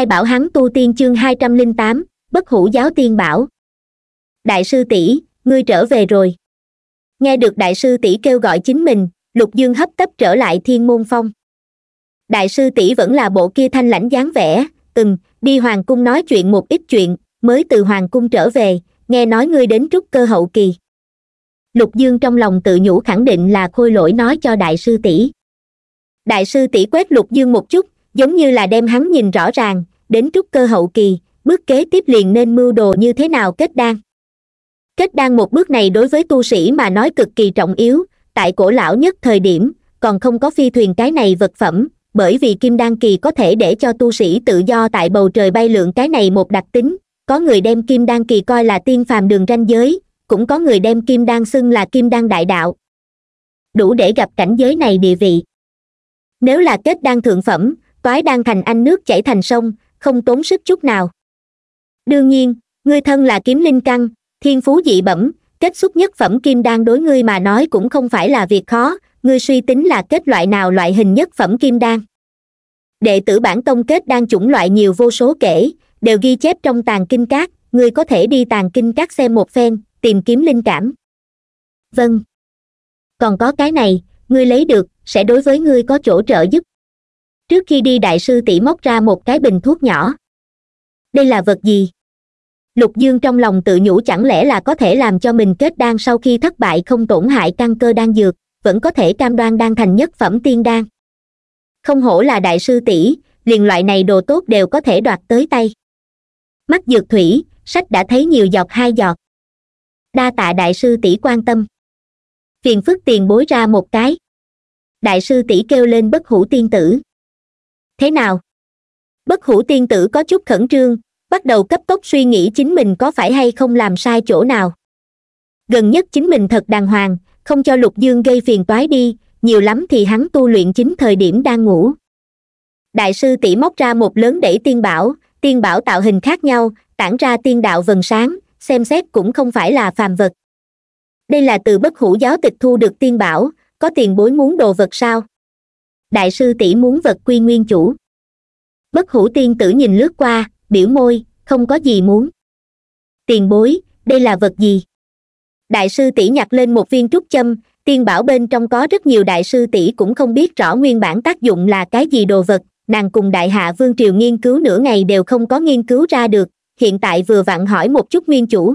ai bảo hắn tu tiên chương hai trăm linh tám bất hủ giáo tiên bảo đại sư tỷ ngươi trở về rồi nghe được đại sư tỷ kêu gọi chính mình lục dương hấp tấp trở lại thiên môn phong đại sư tỷ vẫn là bộ kia thanh lãnh dáng vẻ từng đi hoàng cung nói chuyện một ít chuyện mới từ hoàng cung trở về nghe nói ngươi đến trúc cơ hậu kỳ lục dương trong lòng tự nhủ khẳng định là khôi lỗi nói cho đại sư tỷ đại sư tỷ quét lục dương một chút giống như là đem hắn nhìn rõ ràng đến trúc cơ hậu kỳ bước kế tiếp liền nên mưu đồ như thế nào kết đan kết đan một bước này đối với tu sĩ mà nói cực kỳ trọng yếu tại cổ lão nhất thời điểm còn không có phi thuyền cái này vật phẩm bởi vì kim đan kỳ có thể để cho tu sĩ tự do tại bầu trời bay lượn cái này một đặc tính có người đem kim đan kỳ coi là tiên phàm đường ranh giới cũng có người đem kim đan xưng là kim đan đại đạo đủ để gặp cảnh giới này địa vị nếu là kết đan thượng phẩm toái đan thành anh nước chảy thành sông không tốn sức chút nào đương nhiên ngươi thân là kiếm linh căn thiên phú dị bẩm kết xuất nhất phẩm kim đan đối ngươi mà nói cũng không phải là việc khó ngươi suy tính là kết loại nào loại hình nhất phẩm kim đan đệ tử bản tông kết đan chủng loại nhiều vô số kể đều ghi chép trong tàng kinh các, ngươi có thể đi tàng kinh các xem một phen tìm kiếm linh cảm vâng còn có cái này ngươi lấy được sẽ đối với ngươi có chỗ trợ giúp trước khi đi đại sư tỷ móc ra một cái bình thuốc nhỏ đây là vật gì lục dương trong lòng tự nhủ chẳng lẽ là có thể làm cho mình kết đan sau khi thất bại không tổn hại căn cơ đan dược vẫn có thể cam đoan đan thành nhất phẩm tiên đan không hổ là đại sư tỷ liền loại này đồ tốt đều có thể đoạt tới tay mắt dược thủy sách đã thấy nhiều giọt hai giọt đa tạ đại sư tỷ quan tâm phiền phức tiền bối ra một cái đại sư tỷ kêu lên bất hủ tiên tử thế nào bất hủ tiên tử có chút khẩn trương bắt đầu cấp tốc suy nghĩ chính mình có phải hay không làm sai chỗ nào gần nhất chính mình thật đàng hoàng không cho lục dương gây phiền toái đi nhiều lắm thì hắn tu luyện chính thời điểm đang ngủ đại sư tỷ móc ra một lớn đẩy tiên bảo tiên bảo tạo hình khác nhau tản ra tiên đạo vần sáng xem xét cũng không phải là phàm vật đây là từ bất hủ giáo tịch thu được tiên bảo có tiền bối muốn đồ vật sao đại sư tỷ muốn vật quy nguyên chủ bất hủ tiên tử nhìn lướt qua biểu môi không có gì muốn tiền bối đây là vật gì đại sư tỷ nhặt lên một viên trúc châm tiên bảo bên trong có rất nhiều đại sư tỷ cũng không biết rõ nguyên bản tác dụng là cái gì đồ vật nàng cùng đại hạ vương triều nghiên cứu nửa ngày đều không có nghiên cứu ra được hiện tại vừa vặn hỏi một chút nguyên chủ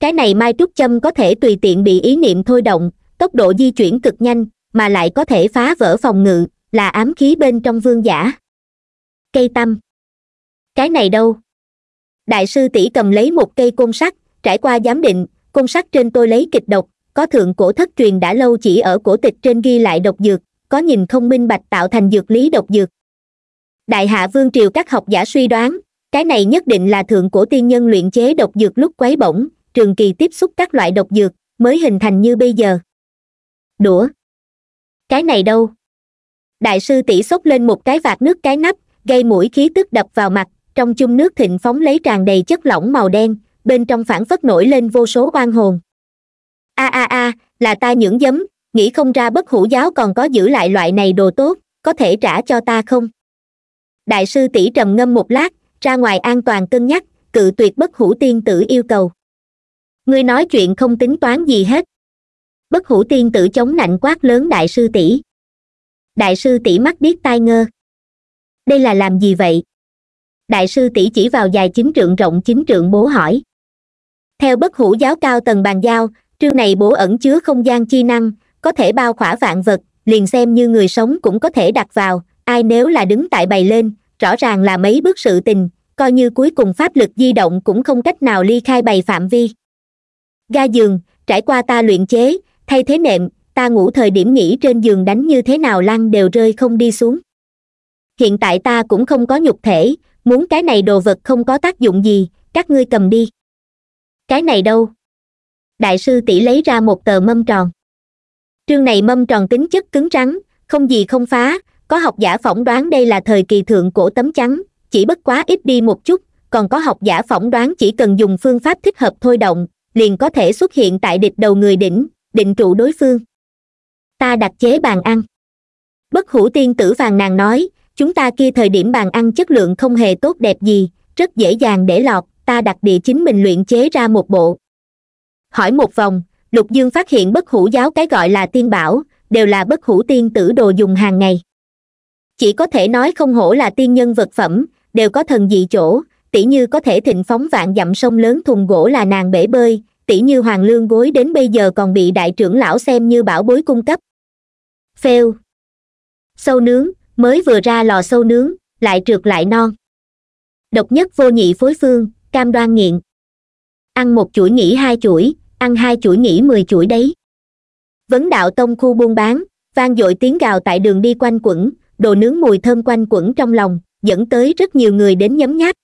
cái này mai trúc châm có thể tùy tiện bị ý niệm thôi động tốc độ di chuyển cực nhanh mà lại có thể phá vỡ phòng ngự là ám khí bên trong vương giả cây tâm cái này đâu đại sư tỷ cầm lấy một cây côn sắt trải qua giám định côn sắt trên tôi lấy kịch độc có thượng cổ thất truyền đã lâu chỉ ở cổ tịch trên ghi lại độc dược có nhìn không minh bạch tạo thành dược lý độc dược đại hạ vương triều các học giả suy đoán cái này nhất định là thượng cổ tiên nhân luyện chế độc dược lúc quấy bổng trường kỳ tiếp xúc các loại độc dược mới hình thành như bây giờ đũa cái này đâu đại sư tỷ xốc lên một cái vạt nước cái nắp gây mũi khí tức đập vào mặt trong chung nước thịnh phóng lấy tràn đầy chất lỏng màu đen bên trong phản phất nổi lên vô số oan hồn a a a là ta nhưỡng giấm nghĩ không ra bất hủ giáo còn có giữ lại loại này đồ tốt có thể trả cho ta không đại sư tỷ trầm ngâm một lát ra ngoài an toàn cân nhắc cự tuyệt bất hủ tiên tử yêu cầu ngươi nói chuyện không tính toán gì hết bất hủ tiên tử chống nạnh quát lớn đại sư tỷ đại sư tỷ mắt biết tai ngơ đây là làm gì vậy đại sư tỷ chỉ vào dài chính trượng rộng chính trượng bố hỏi theo bất hủ giáo cao tầng bàn giao trương này bố ẩn chứa không gian chi năng có thể bao khỏa vạn vật liền xem như người sống cũng có thể đặt vào ai nếu là đứng tại bày lên rõ ràng là mấy bước sự tình coi như cuối cùng pháp lực di động cũng không cách nào ly khai bày phạm vi ga giường trải qua ta luyện chế thay thế nệm ta ngủ thời điểm nghỉ trên giường đánh như thế nào lăn đều rơi không đi xuống hiện tại ta cũng không có nhục thể muốn cái này đồ vật không có tác dụng gì các ngươi cầm đi cái này đâu đại sư tỷ lấy ra một tờ mâm tròn trương này mâm tròn tính chất cứng rắn không gì không phá có học giả phỏng đoán đây là thời kỳ thượng cổ tấm chắn chỉ bất quá ít đi một chút còn có học giả phỏng đoán chỉ cần dùng phương pháp thích hợp thôi động liền có thể xuất hiện tại địch đầu người đỉnh định trụ đối phương ta đặt chế bàn ăn bất hủ tiên tử vàng nàng nói chúng ta kia thời điểm bàn ăn chất lượng không hề tốt đẹp gì rất dễ dàng để lọt ta đặt địa chính mình luyện chế ra một bộ hỏi một vòng lục dương phát hiện bất hủ giáo cái gọi là tiên bảo đều là bất hủ tiên tử đồ dùng hàng ngày chỉ có thể nói không hổ là tiên nhân vật phẩm đều có thần dị chỗ tỉ như có thể thịnh phóng vạn dặm sông lớn thùng gỗ là nàng bể bơi tỷ như hoàng lương gối đến bây giờ còn bị đại trưởng lão xem như bảo bối cung cấp phêu sâu nướng mới vừa ra lò sâu nướng lại trượt lại non độc nhất vô nhị phối phương cam đoan nghiện ăn một chuỗi nghỉ hai chuỗi ăn hai chuỗi nghỉ mười chuỗi đấy vấn đạo tông khu buôn bán vang dội tiếng gào tại đường đi quanh quẩn đồ nướng mùi thơm quanh quẩn trong lòng dẫn tới rất nhiều người đến nhấm nháp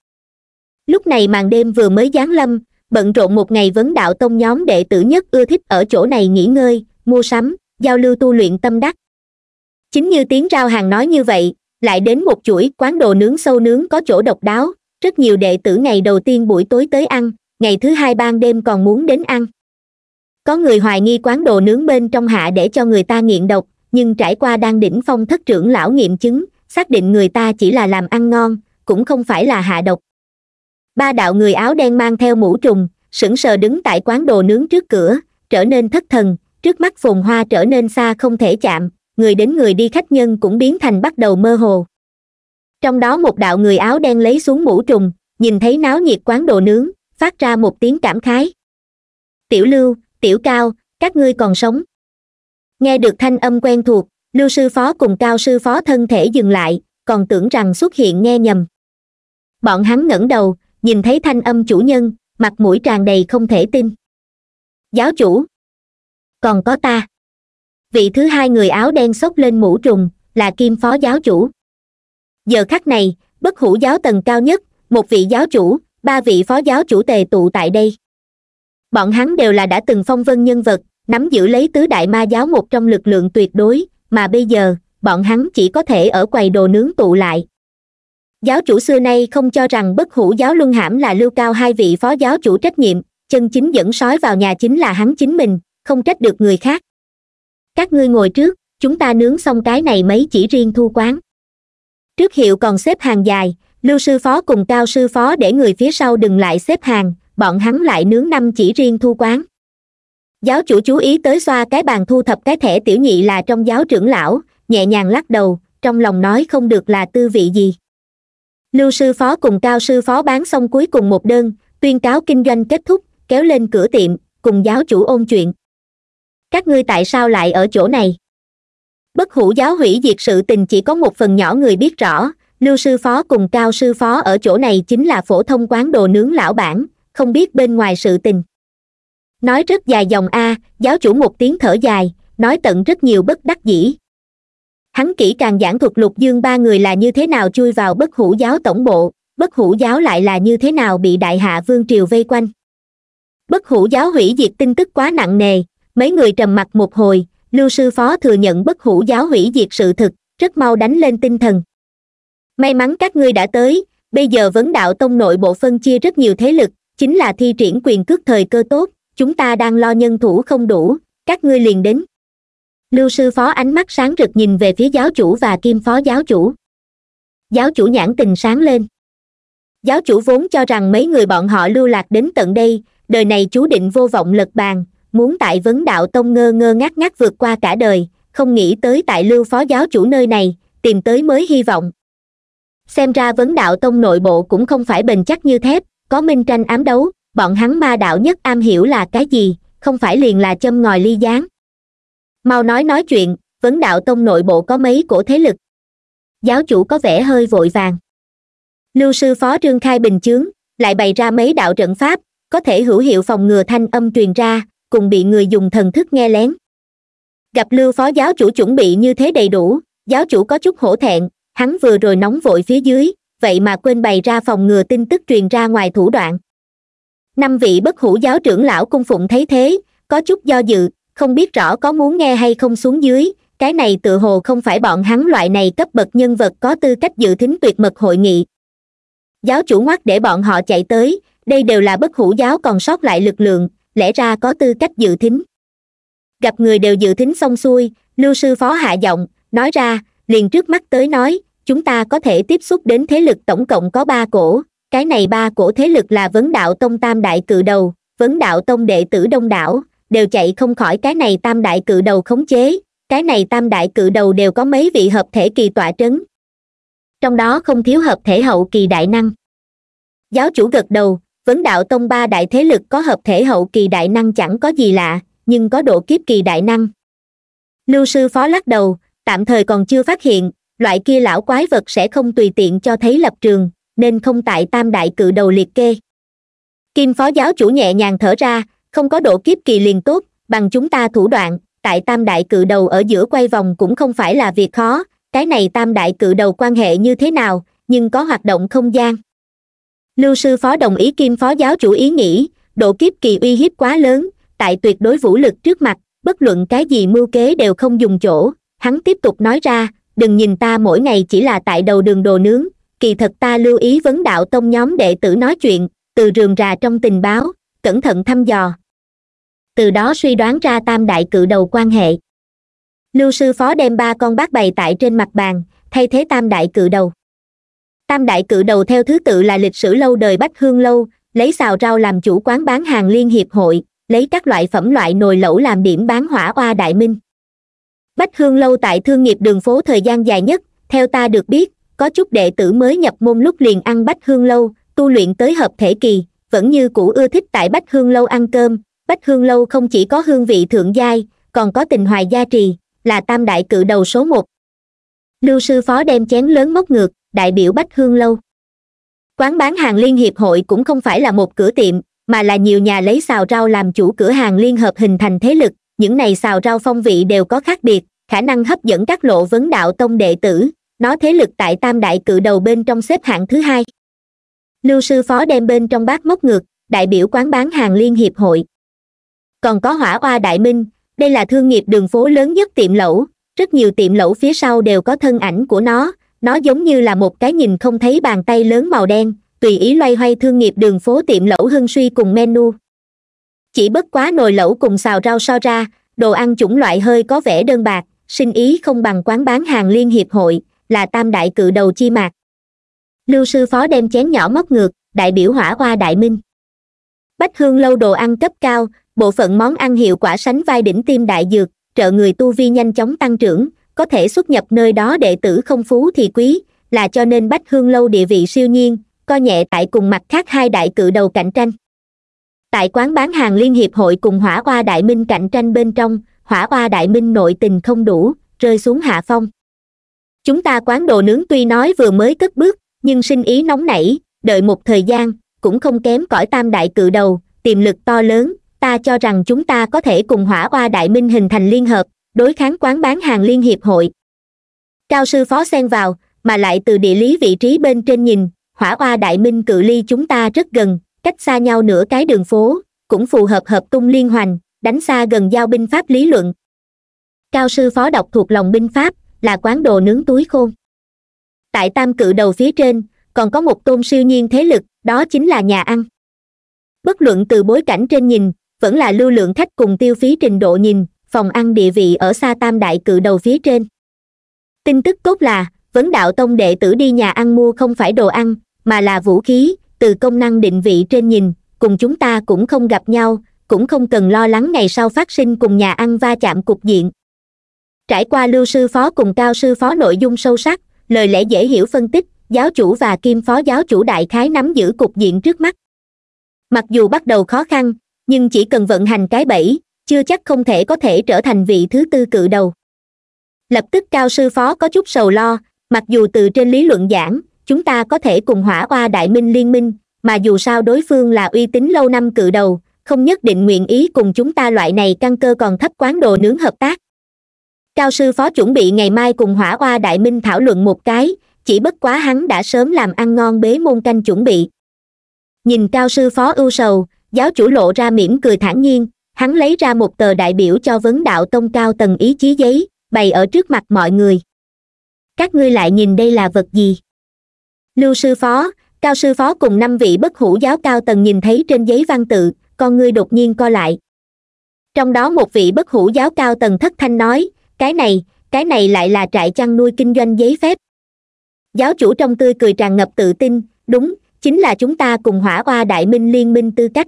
lúc này màn đêm vừa mới giáng lâm bận rộn một ngày vấn đạo tông nhóm đệ tử nhất ưa thích ở chỗ này nghỉ ngơi mua sắm giao lưu tu luyện tâm đắc chính như tiếng rao hàng nói như vậy lại đến một chuỗi quán đồ nướng sâu nướng có chỗ độc đáo rất nhiều đệ tử ngày đầu tiên buổi tối tới ăn ngày thứ hai ban đêm còn muốn đến ăn có người hoài nghi quán đồ nướng bên trong hạ để cho người ta nghiện độc nhưng trải qua đang đỉnh phong thất trưởng lão nghiệm chứng xác định người ta chỉ là làm ăn ngon cũng không phải là hạ độc ba đạo người áo đen mang theo mũ trùng sững sờ đứng tại quán đồ nướng trước cửa trở nên thất thần trước mắt phồn hoa trở nên xa không thể chạm người đến người đi khách nhân cũng biến thành bắt đầu mơ hồ trong đó một đạo người áo đen lấy xuống mũ trùng nhìn thấy náo nhiệt quán đồ nướng phát ra một tiếng cảm khái tiểu lưu tiểu cao các ngươi còn sống nghe được thanh âm quen thuộc lưu sư phó cùng cao sư phó thân thể dừng lại còn tưởng rằng xuất hiện nghe nhầm bọn hắn ngẩng đầu nhìn thấy thanh âm chủ nhân mặt mũi tràn đầy không thể tin giáo chủ còn có ta vị thứ hai người áo đen xốc lên mũ trùng là kim phó giáo chủ giờ khắc này bất hủ giáo tầng cao nhất một vị giáo chủ ba vị phó giáo chủ tề tụ tại đây bọn hắn đều là đã từng phong vân nhân vật nắm giữ lấy tứ đại ma giáo một trong lực lượng tuyệt đối mà bây giờ bọn hắn chỉ có thể ở quầy đồ nướng tụ lại giáo chủ xưa nay không cho rằng bất hủ giáo luân hãm là lưu cao hai vị phó giáo chủ trách nhiệm chân chính dẫn sói vào nhà chính là hắn chính mình không trách được người khác các ngươi ngồi trước chúng ta nướng xong cái này mấy chỉ riêng thu quán trước hiệu còn xếp hàng dài lưu sư phó cùng cao sư phó để người phía sau đừng lại xếp hàng bọn hắn lại nướng năm chỉ riêng thu quán giáo chủ chú ý tới xoa cái bàn thu thập cái thẻ tiểu nhị là trong giáo trưởng lão nhẹ nhàng lắc đầu trong lòng nói không được là tư vị gì lưu sư phó cùng cao sư phó bán xong cuối cùng một đơn tuyên cáo kinh doanh kết thúc kéo lên cửa tiệm cùng giáo chủ ôn chuyện các ngươi tại sao lại ở chỗ này bất hủ giáo hủy diệt sự tình chỉ có một phần nhỏ người biết rõ lưu sư phó cùng cao sư phó ở chỗ này chính là phổ thông quán đồ nướng lão bản không biết bên ngoài sự tình nói rất dài dòng a giáo chủ một tiếng thở dài nói tận rất nhiều bất đắc dĩ hắn kỹ càng giảng thuật lục dương ba người là như thế nào chui vào bất hủ giáo tổng bộ bất hủ giáo lại là như thế nào bị đại hạ vương triều vây quanh bất hủ giáo hủy diệt tin tức quá nặng nề mấy người trầm mặc một hồi lưu sư phó thừa nhận bất hủ giáo hủy diệt sự thực rất mau đánh lên tinh thần may mắn các ngươi đã tới bây giờ vấn đạo tông nội bộ phân chia rất nhiều thế lực chính là thi triển quyền cước thời cơ tốt chúng ta đang lo nhân thủ không đủ các ngươi liền đến lưu sư phó ánh mắt sáng rực nhìn về phía giáo chủ và kim phó giáo chủ giáo chủ nhãn tình sáng lên giáo chủ vốn cho rằng mấy người bọn họ lưu lạc đến tận đây đời này chú định vô vọng lật bàn muốn tại vấn đạo tông ngơ ngơ ngác ngác vượt qua cả đời không nghĩ tới tại lưu phó giáo chủ nơi này tìm tới mới hy vọng xem ra vấn đạo tông nội bộ cũng không phải bền chắc như thép có minh tranh ám đấu bọn hắn ma đạo nhất am hiểu là cái gì không phải liền là châm ngòi ly gián mau nói nói chuyện vấn đạo tông nội bộ có mấy cổ thế lực giáo chủ có vẻ hơi vội vàng lưu sư phó trương khai bình chướng lại bày ra mấy đạo trận pháp có thể hữu hiệu phòng ngừa thanh âm truyền ra cùng bị người dùng thần thức nghe lén gặp lưu phó giáo chủ chuẩn bị như thế đầy đủ giáo chủ có chút hổ thẹn hắn vừa rồi nóng vội phía dưới vậy mà quên bày ra phòng ngừa tin tức truyền ra ngoài thủ đoạn năm vị bất hủ giáo trưởng lão cung phụng thấy thế có chút do dự không biết rõ có muốn nghe hay không xuống dưới cái này tự hồ không phải bọn hắn loại này cấp bậc nhân vật có tư cách dự thính tuyệt mật hội nghị giáo chủ ngoắc để bọn họ chạy tới đây đều là bất hủ giáo còn sót lại lực lượng lẽ ra có tư cách dự thính gặp người đều dự thính xong xuôi lưu sư phó hạ giọng nói ra liền trước mắt tới nói chúng ta có thể tiếp xúc đến thế lực tổng cộng có ba cổ cái này ba cổ thế lực là vấn đạo tông tam đại cự đầu vấn đạo tông đệ tử đông đảo đều chạy không khỏi cái này tam đại cự đầu khống chế cái này tam đại cự đầu đều có mấy vị hợp thể kỳ tọa trấn trong đó không thiếu hợp thể hậu kỳ đại năng giáo chủ gật đầu vấn đạo tông ba đại thế lực có hợp thể hậu kỳ đại năng chẳng có gì lạ nhưng có độ kiếp kỳ đại năng lưu sư phó lắc đầu tạm thời còn chưa phát hiện loại kia lão quái vật sẽ không tùy tiện cho thấy lập trường nên không tại tam đại cự đầu liệt kê kim phó giáo chủ nhẹ nhàng thở ra không có độ kiếp kỳ liền tốt bằng chúng ta thủ đoạn tại tam đại cự đầu ở giữa quay vòng cũng không phải là việc khó cái này tam đại cự đầu quan hệ như thế nào nhưng có hoạt động không gian lưu sư phó đồng ý kim phó giáo chủ ý nghĩ độ kiếp kỳ uy hiếp quá lớn tại tuyệt đối vũ lực trước mặt bất luận cái gì mưu kế đều không dùng chỗ hắn tiếp tục nói ra đừng nhìn ta mỗi ngày chỉ là tại đầu đường đồ nướng kỳ thật ta lưu ý vấn đạo tông nhóm đệ tử nói chuyện từ rườm rà trong tình báo cẩn thận thăm dò từ đó suy đoán ra tam đại cự đầu quan hệ lưu sư phó đem ba con bác bày tại trên mặt bàn thay thế tam đại cự đầu tam đại cự đầu theo thứ tự là lịch sử lâu đời bách hương lâu lấy xào rau làm chủ quán bán hàng liên hiệp hội lấy các loại phẩm loại nồi lẩu làm điểm bán hỏa oa đại minh bách hương lâu tại thương nghiệp đường phố thời gian dài nhất theo ta được biết có chút đệ tử mới nhập môn lúc liền ăn bách hương lâu tu luyện tới hợp thể kỳ vẫn như cũ ưa thích tại bách hương lâu ăn cơm bách hương lâu không chỉ có hương vị thượng giai còn có tình hoài gia trì là tam đại cự đầu số một lưu sư phó đem chén lớn móc ngược đại biểu bách hương lâu quán bán hàng liên hiệp hội cũng không phải là một cửa tiệm mà là nhiều nhà lấy xào rau làm chủ cửa hàng liên hợp hình thành thế lực những này xào rau phong vị đều có khác biệt khả năng hấp dẫn các lộ vấn đạo tông đệ tử nó thế lực tại tam đại cự đầu bên trong xếp hạng thứ hai lưu sư phó đem bên trong bát móc ngược đại biểu quán bán hàng liên hiệp hội còn có hỏa oa đại minh đây là thương nghiệp đường phố lớn nhất tiệm lẩu rất nhiều tiệm lẩu phía sau đều có thân ảnh của nó nó giống như là một cái nhìn không thấy bàn tay lớn màu đen tùy ý loay hoay thương nghiệp đường phố tiệm lẩu hưng suy cùng menu chỉ bất quá nồi lẩu cùng xào rau so ra đồ ăn chủng loại hơi có vẻ đơn bạc sinh ý không bằng quán bán hàng liên hiệp hội là tam đại cự đầu chi mạc lưu sư phó đem chén nhỏ móc ngược đại biểu hỏa hoa đại minh bách hương lâu đồ ăn cấp cao bộ phận món ăn hiệu quả sánh vai đỉnh tiêm đại dược trợ người tu vi nhanh chóng tăng trưởng có thể xuất nhập nơi đó đệ tử không phú thì quý là cho nên bách hương lâu địa vị siêu nhiên co nhẹ tại cùng mặt khác hai đại cự đầu cạnh tranh tại quán bán hàng liên hiệp hội cùng hỏa hoa đại minh cạnh tranh bên trong hỏa hoa đại minh nội tình không đủ rơi xuống hạ phong chúng ta quán đồ nướng tuy nói vừa mới cất bước nhưng sinh ý nóng nảy đợi một thời gian cũng không kém cõi tam đại cự đầu tiềm lực to lớn ta cho rằng chúng ta có thể cùng hỏa oa đại minh hình thành liên hợp đối kháng quán bán hàng liên hiệp hội cao sư phó xen vào mà lại từ địa lý vị trí bên trên nhìn hỏa oa đại minh cự ly chúng ta rất gần cách xa nhau nửa cái đường phố cũng phù hợp hợp tung liên hoành đánh xa gần giao binh pháp lý luận cao sư phó đọc thuộc lòng binh pháp là quán đồ nướng túi khôn tại tam cự đầu phía trên còn có một tôn siêu nhiên thế lực đó chính là nhà ăn bất luận từ bối cảnh trên nhìn vẫn là lưu lượng khách cùng tiêu phí trình độ nhìn phòng ăn địa vị ở xa tam đại cự đầu phía trên tin tức tốt là vấn đạo tông đệ tử đi nhà ăn mua không phải đồ ăn mà là vũ khí từ công năng định vị trên nhìn cùng chúng ta cũng không gặp nhau cũng không cần lo lắng ngày sau phát sinh cùng nhà ăn va chạm cục diện trải qua lưu sư phó cùng cao sư phó nội dung sâu sắc lời lẽ dễ hiểu phân tích giáo chủ và kim phó giáo chủ đại khái nắm giữ cục diện trước mắt mặc dù bắt đầu khó khăn nhưng chỉ cần vận hành cái bẫy chưa chắc không thể có thể trở thành vị thứ tư cự đầu lập tức cao sư phó có chút sầu lo mặc dù từ trên lý luận giảng chúng ta có thể cùng hỏa oa đại minh liên minh mà dù sao đối phương là uy tín lâu năm cự đầu không nhất định nguyện ý cùng chúng ta loại này căn cơ còn thấp quán đồ nướng hợp tác cao sư phó chuẩn bị ngày mai cùng hỏa oa đại minh thảo luận một cái chỉ bất quá hắn đã sớm làm ăn ngon bế môn canh chuẩn bị nhìn cao sư phó ưu sầu giáo chủ lộ ra mỉm cười thản nhiên hắn lấy ra một tờ đại biểu cho vấn đạo tông cao tầng ý chí giấy bày ở trước mặt mọi người các ngươi lại nhìn đây là vật gì lưu sư phó cao sư phó cùng năm vị bất hủ giáo cao tầng nhìn thấy trên giấy văn tự con ngươi đột nhiên co lại trong đó một vị bất hủ giáo cao tầng thất thanh nói cái này cái này lại là trại chăn nuôi kinh doanh giấy phép giáo chủ trong tươi cười tràn ngập tự tin đúng chính là chúng ta cùng hỏa hoa đại minh liên minh tư cách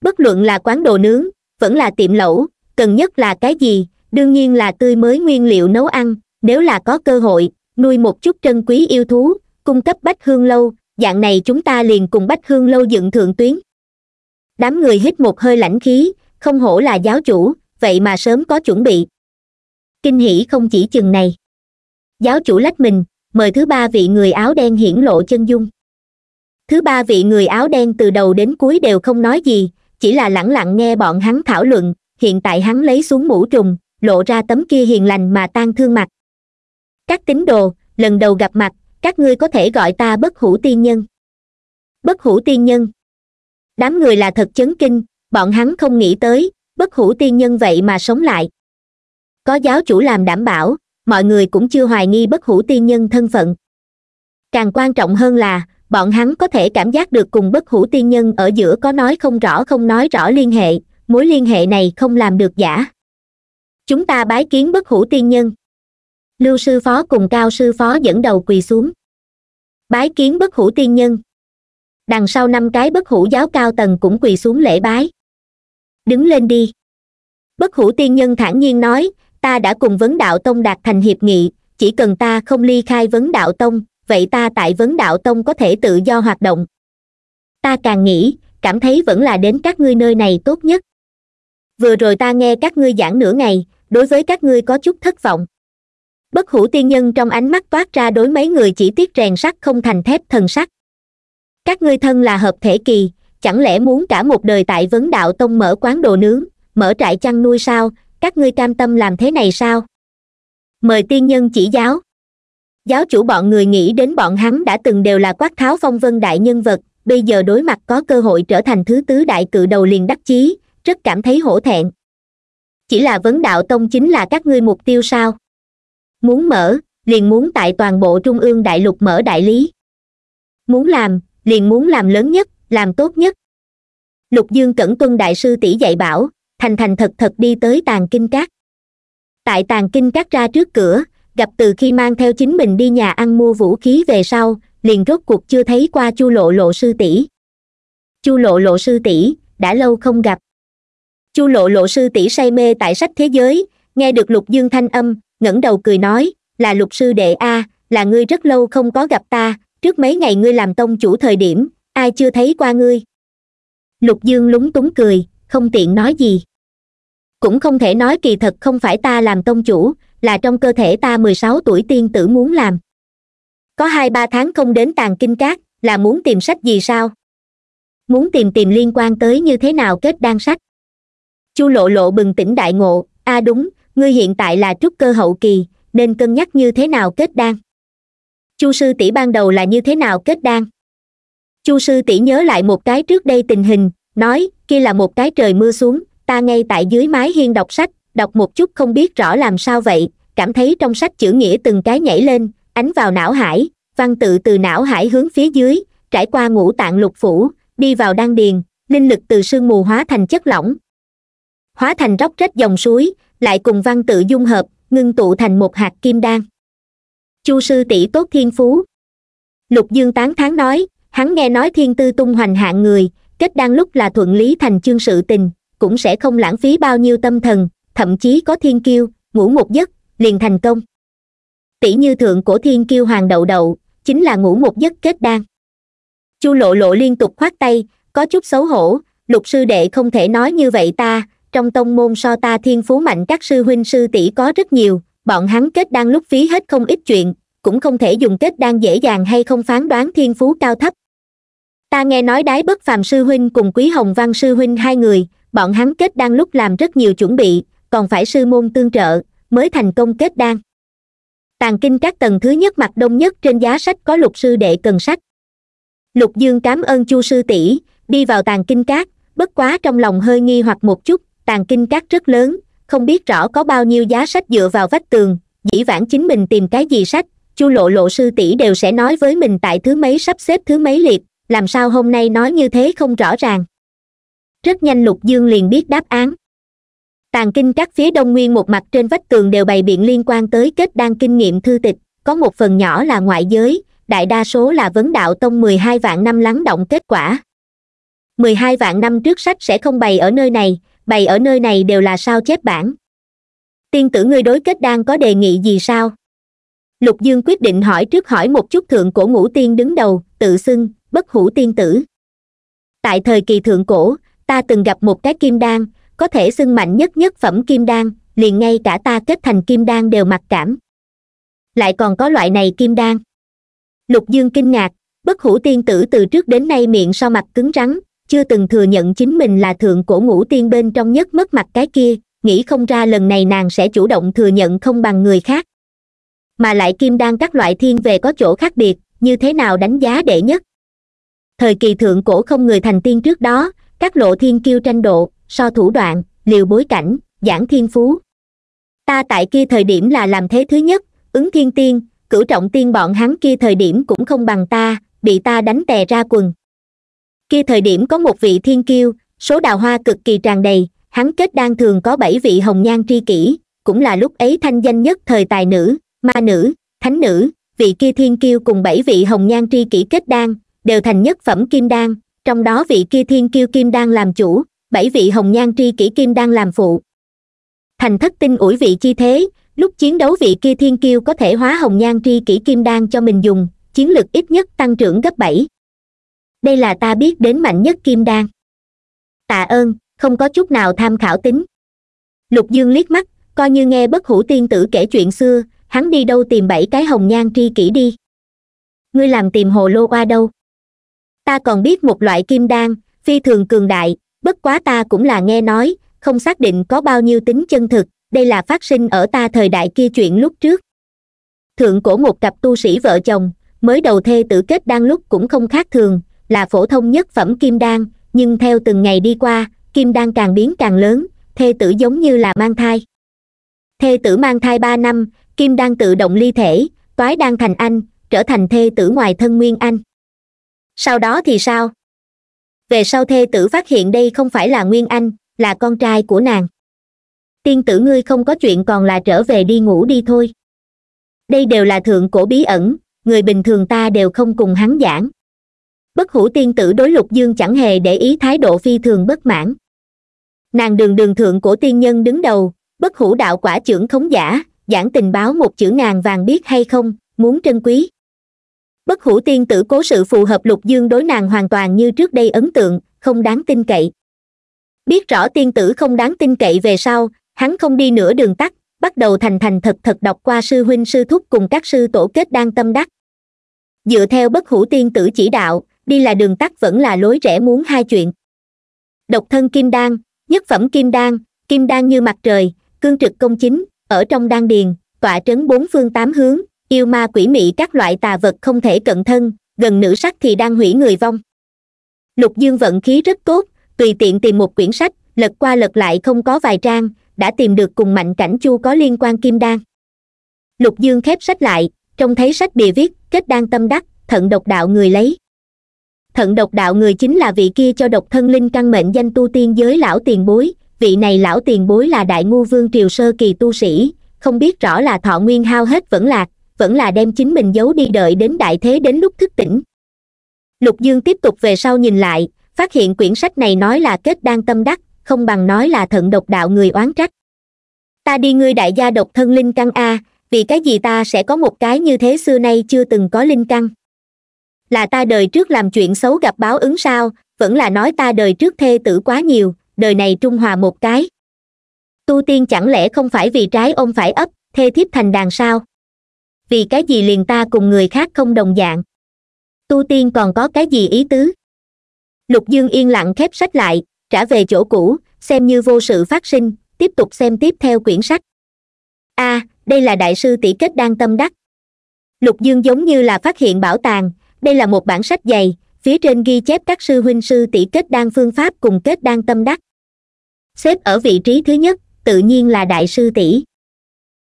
bất luận là quán đồ nướng vẫn là tiệm lẩu cần nhất là cái gì đương nhiên là tươi mới nguyên liệu nấu ăn nếu là có cơ hội nuôi một chút trân quý yêu thú cung cấp bách hương lâu dạng này chúng ta liền cùng bách hương lâu dựng thượng tuyến đám người hít một hơi lãnh khí không hổ là giáo chủ vậy mà sớm có chuẩn bị kinh hỷ không chỉ chừng này giáo chủ lách mình mời thứ ba vị người áo đen hiển lộ chân dung thứ ba vị người áo đen từ đầu đến cuối đều không nói gì chỉ là lẳng lặng nghe bọn hắn thảo luận hiện tại hắn lấy xuống mũ trùng lộ ra tấm kia hiền lành mà tan thương mặt các tín đồ lần đầu gặp mặt các ngươi có thể gọi ta bất hủ tiên nhân bất hủ tiên nhân đám người là thật chấn kinh bọn hắn không nghĩ tới bất hủ tiên nhân vậy mà sống lại có giáo chủ làm đảm bảo mọi người cũng chưa hoài nghi bất hủ tiên nhân thân phận càng quan trọng hơn là bọn hắn có thể cảm giác được cùng bất hủ tiên nhân ở giữa có nói không rõ không nói rõ liên hệ mối liên hệ này không làm được giả chúng ta bái kiến bất hủ tiên nhân lưu sư phó cùng cao sư phó dẫn đầu quỳ xuống bái kiến bất hủ tiên nhân đằng sau năm cái bất hủ giáo cao tầng cũng quỳ xuống lễ bái đứng lên đi bất hủ tiên nhân thản nhiên nói ta đã cùng vấn đạo tông đạt thành hiệp nghị chỉ cần ta không ly khai vấn đạo tông vậy ta tại vấn đạo tông có thể tự do hoạt động ta càng nghĩ cảm thấy vẫn là đến các ngươi nơi này tốt nhất vừa rồi ta nghe các ngươi giảng nửa ngày đối với các ngươi có chút thất vọng bất hủ tiên nhân trong ánh mắt toát ra đối mấy người chỉ tiết rèn sắt không thành thép thần sắt các ngươi thân là hợp thể kỳ chẳng lẽ muốn cả một đời tại vấn đạo tông mở quán đồ nướng mở trại chăn nuôi sao các ngươi cam tâm làm thế này sao mời tiên nhân chỉ giáo giáo chủ bọn người nghĩ đến bọn hắn đã từng đều là quát tháo phong vân đại nhân vật bây giờ đối mặt có cơ hội trở thành thứ tứ đại cự đầu liền đắc chí rất cảm thấy hổ thẹn chỉ là vấn đạo tông chính là các ngươi mục tiêu sao muốn mở liền muốn tại toàn bộ trung ương đại lục mở đại lý muốn làm liền muốn làm lớn nhất làm tốt nhất lục dương cẩn tuân đại sư tỷ dạy bảo thành thành thật thật đi tới tàn kinh cát tại tàn kinh cát ra trước cửa gặp từ khi mang theo chính mình đi nhà ăn mua vũ khí về sau liền rốt cuộc chưa thấy qua chu lộ lộ sư tỷ chu lộ lộ sư tỷ đã lâu không gặp chu lộ lộ sư tỷ say mê tại sách thế giới nghe được lục dương thanh âm ngẩng đầu cười nói là lục sư đệ a là ngươi rất lâu không có gặp ta trước mấy ngày ngươi làm tông chủ thời điểm ai chưa thấy qua ngươi lục dương lúng túng cười không tiện nói gì cũng không thể nói kỳ thật không phải ta làm tông chủ là trong cơ thể ta mười sáu tuổi tiên tử muốn làm có hai ba tháng không đến tàn kinh cát là muốn tìm sách gì sao muốn tìm tìm liên quan tới như thế nào kết đan sách chu lộ lộ bừng tỉnh đại ngộ a à đúng ngươi hiện tại là trúc cơ hậu kỳ nên cân nhắc như thế nào kết đan chu sư tỷ ban đầu là như thế nào kết đan chu sư tỷ nhớ lại một cái trước đây tình hình nói kia là một cái trời mưa xuống ta ngay tại dưới mái hiên đọc sách đọc một chút không biết rõ làm sao vậy cảm thấy trong sách chữ nghĩa từng cái nhảy lên ánh vào não hải văn tự từ não hải hướng phía dưới trải qua ngũ tạng lục phủ đi vào đan điền linh lực từ sương mù hóa thành chất lỏng hóa thành róc rách dòng suối lại cùng văn tự dung hợp ngưng tụ thành một hạt kim đan chu sư tỷ tốt thiên phú lục dương tán thán nói hắn nghe nói thiên tư tung hoành hạng người kết đan lúc là thuận lý thành chương sự tình cũng sẽ không lãng phí bao nhiêu tâm thần thậm chí có thiên kiêu ngủ một giấc liền thành công tỷ như thượng cổ thiên kiêu hoàng đậu đậu chính là ngủ một giấc kết đan chu lộ lộ liên tục khoát tay có chút xấu hổ lục sư đệ không thể nói như vậy ta trong tông môn so ta thiên phú mạnh các sư huynh sư tỷ có rất nhiều bọn hắn kết đan lúc phí hết không ít chuyện cũng không thể dùng kết đan dễ dàng hay không phán đoán thiên phú cao thấp ta nghe nói đái bất phàm sư huynh cùng quý hồng văn sư huynh hai người bọn hắn kết đan lúc làm rất nhiều chuẩn bị còn phải sư môn tương trợ mới thành công kết đan tàn kinh các tầng thứ nhất mặt đông nhất trên giá sách có lục sư đệ cần sách lục dương cảm ơn chu sư tỷ đi vào tàn kinh các bất quá trong lòng hơi nghi hoặc một chút tàn kinh các rất lớn không biết rõ có bao nhiêu giá sách dựa vào vách tường dĩ vãng chính mình tìm cái gì sách chu lộ lộ sư tỷ đều sẽ nói với mình tại thứ mấy sắp xếp thứ mấy liệt làm sao hôm nay nói như thế không rõ ràng rất nhanh lục dương liền biết đáp án tàn kinh các phía đông nguyên một mặt trên vách tường đều bày biện liên quan tới kết đan kinh nghiệm thư tịch có một phần nhỏ là ngoại giới đại đa số là vấn đạo tông mười hai vạn năm lắng động kết quả mười hai vạn năm trước sách sẽ không bày ở nơi này bày ở nơi này đều là sao chép bản tiên tử ngươi đối kết đan có đề nghị gì sao lục dương quyết định hỏi trước hỏi một chút thượng cổ ngũ tiên đứng đầu tự xưng bất hủ tiên tử tại thời kỳ thượng cổ ta từng gặp một cái kim đan có thể xưng mạnh nhất nhất phẩm kim đan liền ngay cả ta kết thành kim đan đều mặc cảm lại còn có loại này kim đan lục dương kinh ngạc bất hủ tiên tử từ trước đến nay miệng so mặt cứng rắn chưa từng thừa nhận chính mình là thượng cổ ngũ tiên bên trong nhất mất mặt cái kia nghĩ không ra lần này nàng sẽ chủ động thừa nhận không bằng người khác mà lại kim đan các loại thiên về có chỗ khác biệt như thế nào đánh giá đệ nhất thời kỳ thượng cổ không người thành tiên trước đó các lộ thiên kiêu tranh độ so thủ đoạn liều bối cảnh giảng thiên phú ta tại kia thời điểm là làm thế thứ nhất ứng thiên tiên cửu trọng tiên bọn hắn kia thời điểm cũng không bằng ta bị ta đánh tè ra quần kia thời điểm có một vị thiên kiêu số đào hoa cực kỳ tràn đầy hắn kết đan thường có bảy vị hồng nhan tri kỷ cũng là lúc ấy thanh danh nhất thời tài nữ ma nữ thánh nữ vị kia thiên kiêu cùng bảy vị hồng nhan tri kỷ kết đan đều thành nhất phẩm kim đan trong đó vị kia thiên kiêu kim đan làm chủ bảy vị hồng nhan tri kỷ kim đang làm phụ thành thất tinh ủi vị chi thế lúc chiến đấu vị kia thiên kiêu có thể hóa hồng nhan tri kỷ kim đan cho mình dùng chiến lực ít nhất tăng trưởng gấp bảy đây là ta biết đến mạnh nhất kim đan tạ ơn không có chút nào tham khảo tính lục dương liếc mắt coi như nghe bất hủ tiên tử kể chuyện xưa hắn đi đâu tìm bảy cái hồng nhan tri kỷ đi ngươi làm tìm hồ lô qua đâu ta còn biết một loại kim đan phi thường cường đại bất quá ta cũng là nghe nói không xác định có bao nhiêu tính chân thực đây là phát sinh ở ta thời đại kia chuyện lúc trước thượng cổ một cặp tu sĩ vợ chồng mới đầu thê tử kết đan lúc cũng không khác thường là phổ thông nhất phẩm kim đan nhưng theo từng ngày đi qua kim đan càng biến càng lớn thê tử giống như là mang thai thê tử mang thai ba năm kim đan tự động ly thể toái đan thành anh trở thành thê tử ngoài thân nguyên anh sau đó thì sao về sau thê tử phát hiện đây không phải là nguyên anh là con trai của nàng tiên tử ngươi không có chuyện còn là trở về đi ngủ đi thôi đây đều là thượng cổ bí ẩn người bình thường ta đều không cùng hắn giảng bất hủ tiên tử đối lục dương chẳng hề để ý thái độ phi thường bất mãn nàng đường đường thượng cổ tiên nhân đứng đầu bất hủ đạo quả trưởng khống giả giảng tình báo một chữ ngàn vàng biết hay không muốn trân quý bất hủ tiên tử cố sự phù hợp lục dương đối nàng hoàn toàn như trước đây ấn tượng không đáng tin cậy biết rõ tiên tử không đáng tin cậy về sau hắn không đi nửa đường tắt bắt đầu thành thành thật thật đọc qua sư huynh sư thúc cùng các sư tổ kết đang tâm đắc dựa theo bất hủ tiên tử chỉ đạo đi là đường tắt vẫn là lối rẽ muốn hai chuyện độc thân kim đan nhất phẩm kim đan kim đan như mặt trời cương trực công chính ở trong đan điền tọa trấn bốn phương tám hướng yêu ma quỷ mị các loại tà vật không thể cận thân gần nữ sắc thì đang hủy người vong lục dương vận khí rất tốt tùy tiện tìm một quyển sách lật qua lật lại không có vài trang đã tìm được cùng mạnh cảnh chu có liên quan kim đan lục dương khép sách lại trông thấy sách bìa viết kết đan tâm đắc thận độc đạo người lấy thận độc đạo người chính là vị kia cho độc thân linh căn mệnh danh tu tiên giới lão tiền bối vị này lão tiền bối là đại ngu vương triều sơ kỳ tu sĩ không biết rõ là thọ nguyên hao hết vẫn lạc vẫn là đem chính mình giấu đi đợi đến đại thế đến lúc thức tỉnh lục dương tiếp tục về sau nhìn lại phát hiện quyển sách này nói là kết đan tâm đắc không bằng nói là thận độc đạo người oán trách ta đi ngươi đại gia độc thân linh căn a vì cái gì ta sẽ có một cái như thế xưa nay chưa từng có linh căn là ta đời trước làm chuyện xấu gặp báo ứng sao vẫn là nói ta đời trước thê tử quá nhiều đời này trung hòa một cái tu tiên chẳng lẽ không phải vì trái ôm phải ấp thê thiếp thành đàn sao vì cái gì liền ta cùng người khác không đồng dạng tu tiên còn có cái gì ý tứ lục dương yên lặng khép sách lại trả về chỗ cũ xem như vô sự phát sinh tiếp tục xem tiếp theo quyển sách a à, đây là đại sư tỷ kết đang tâm đắc lục dương giống như là phát hiện bảo tàng đây là một bản sách dày phía trên ghi chép các sư huynh sư tỷ kết đan phương pháp cùng kết đan tâm đắc xếp ở vị trí thứ nhất tự nhiên là đại sư tỷ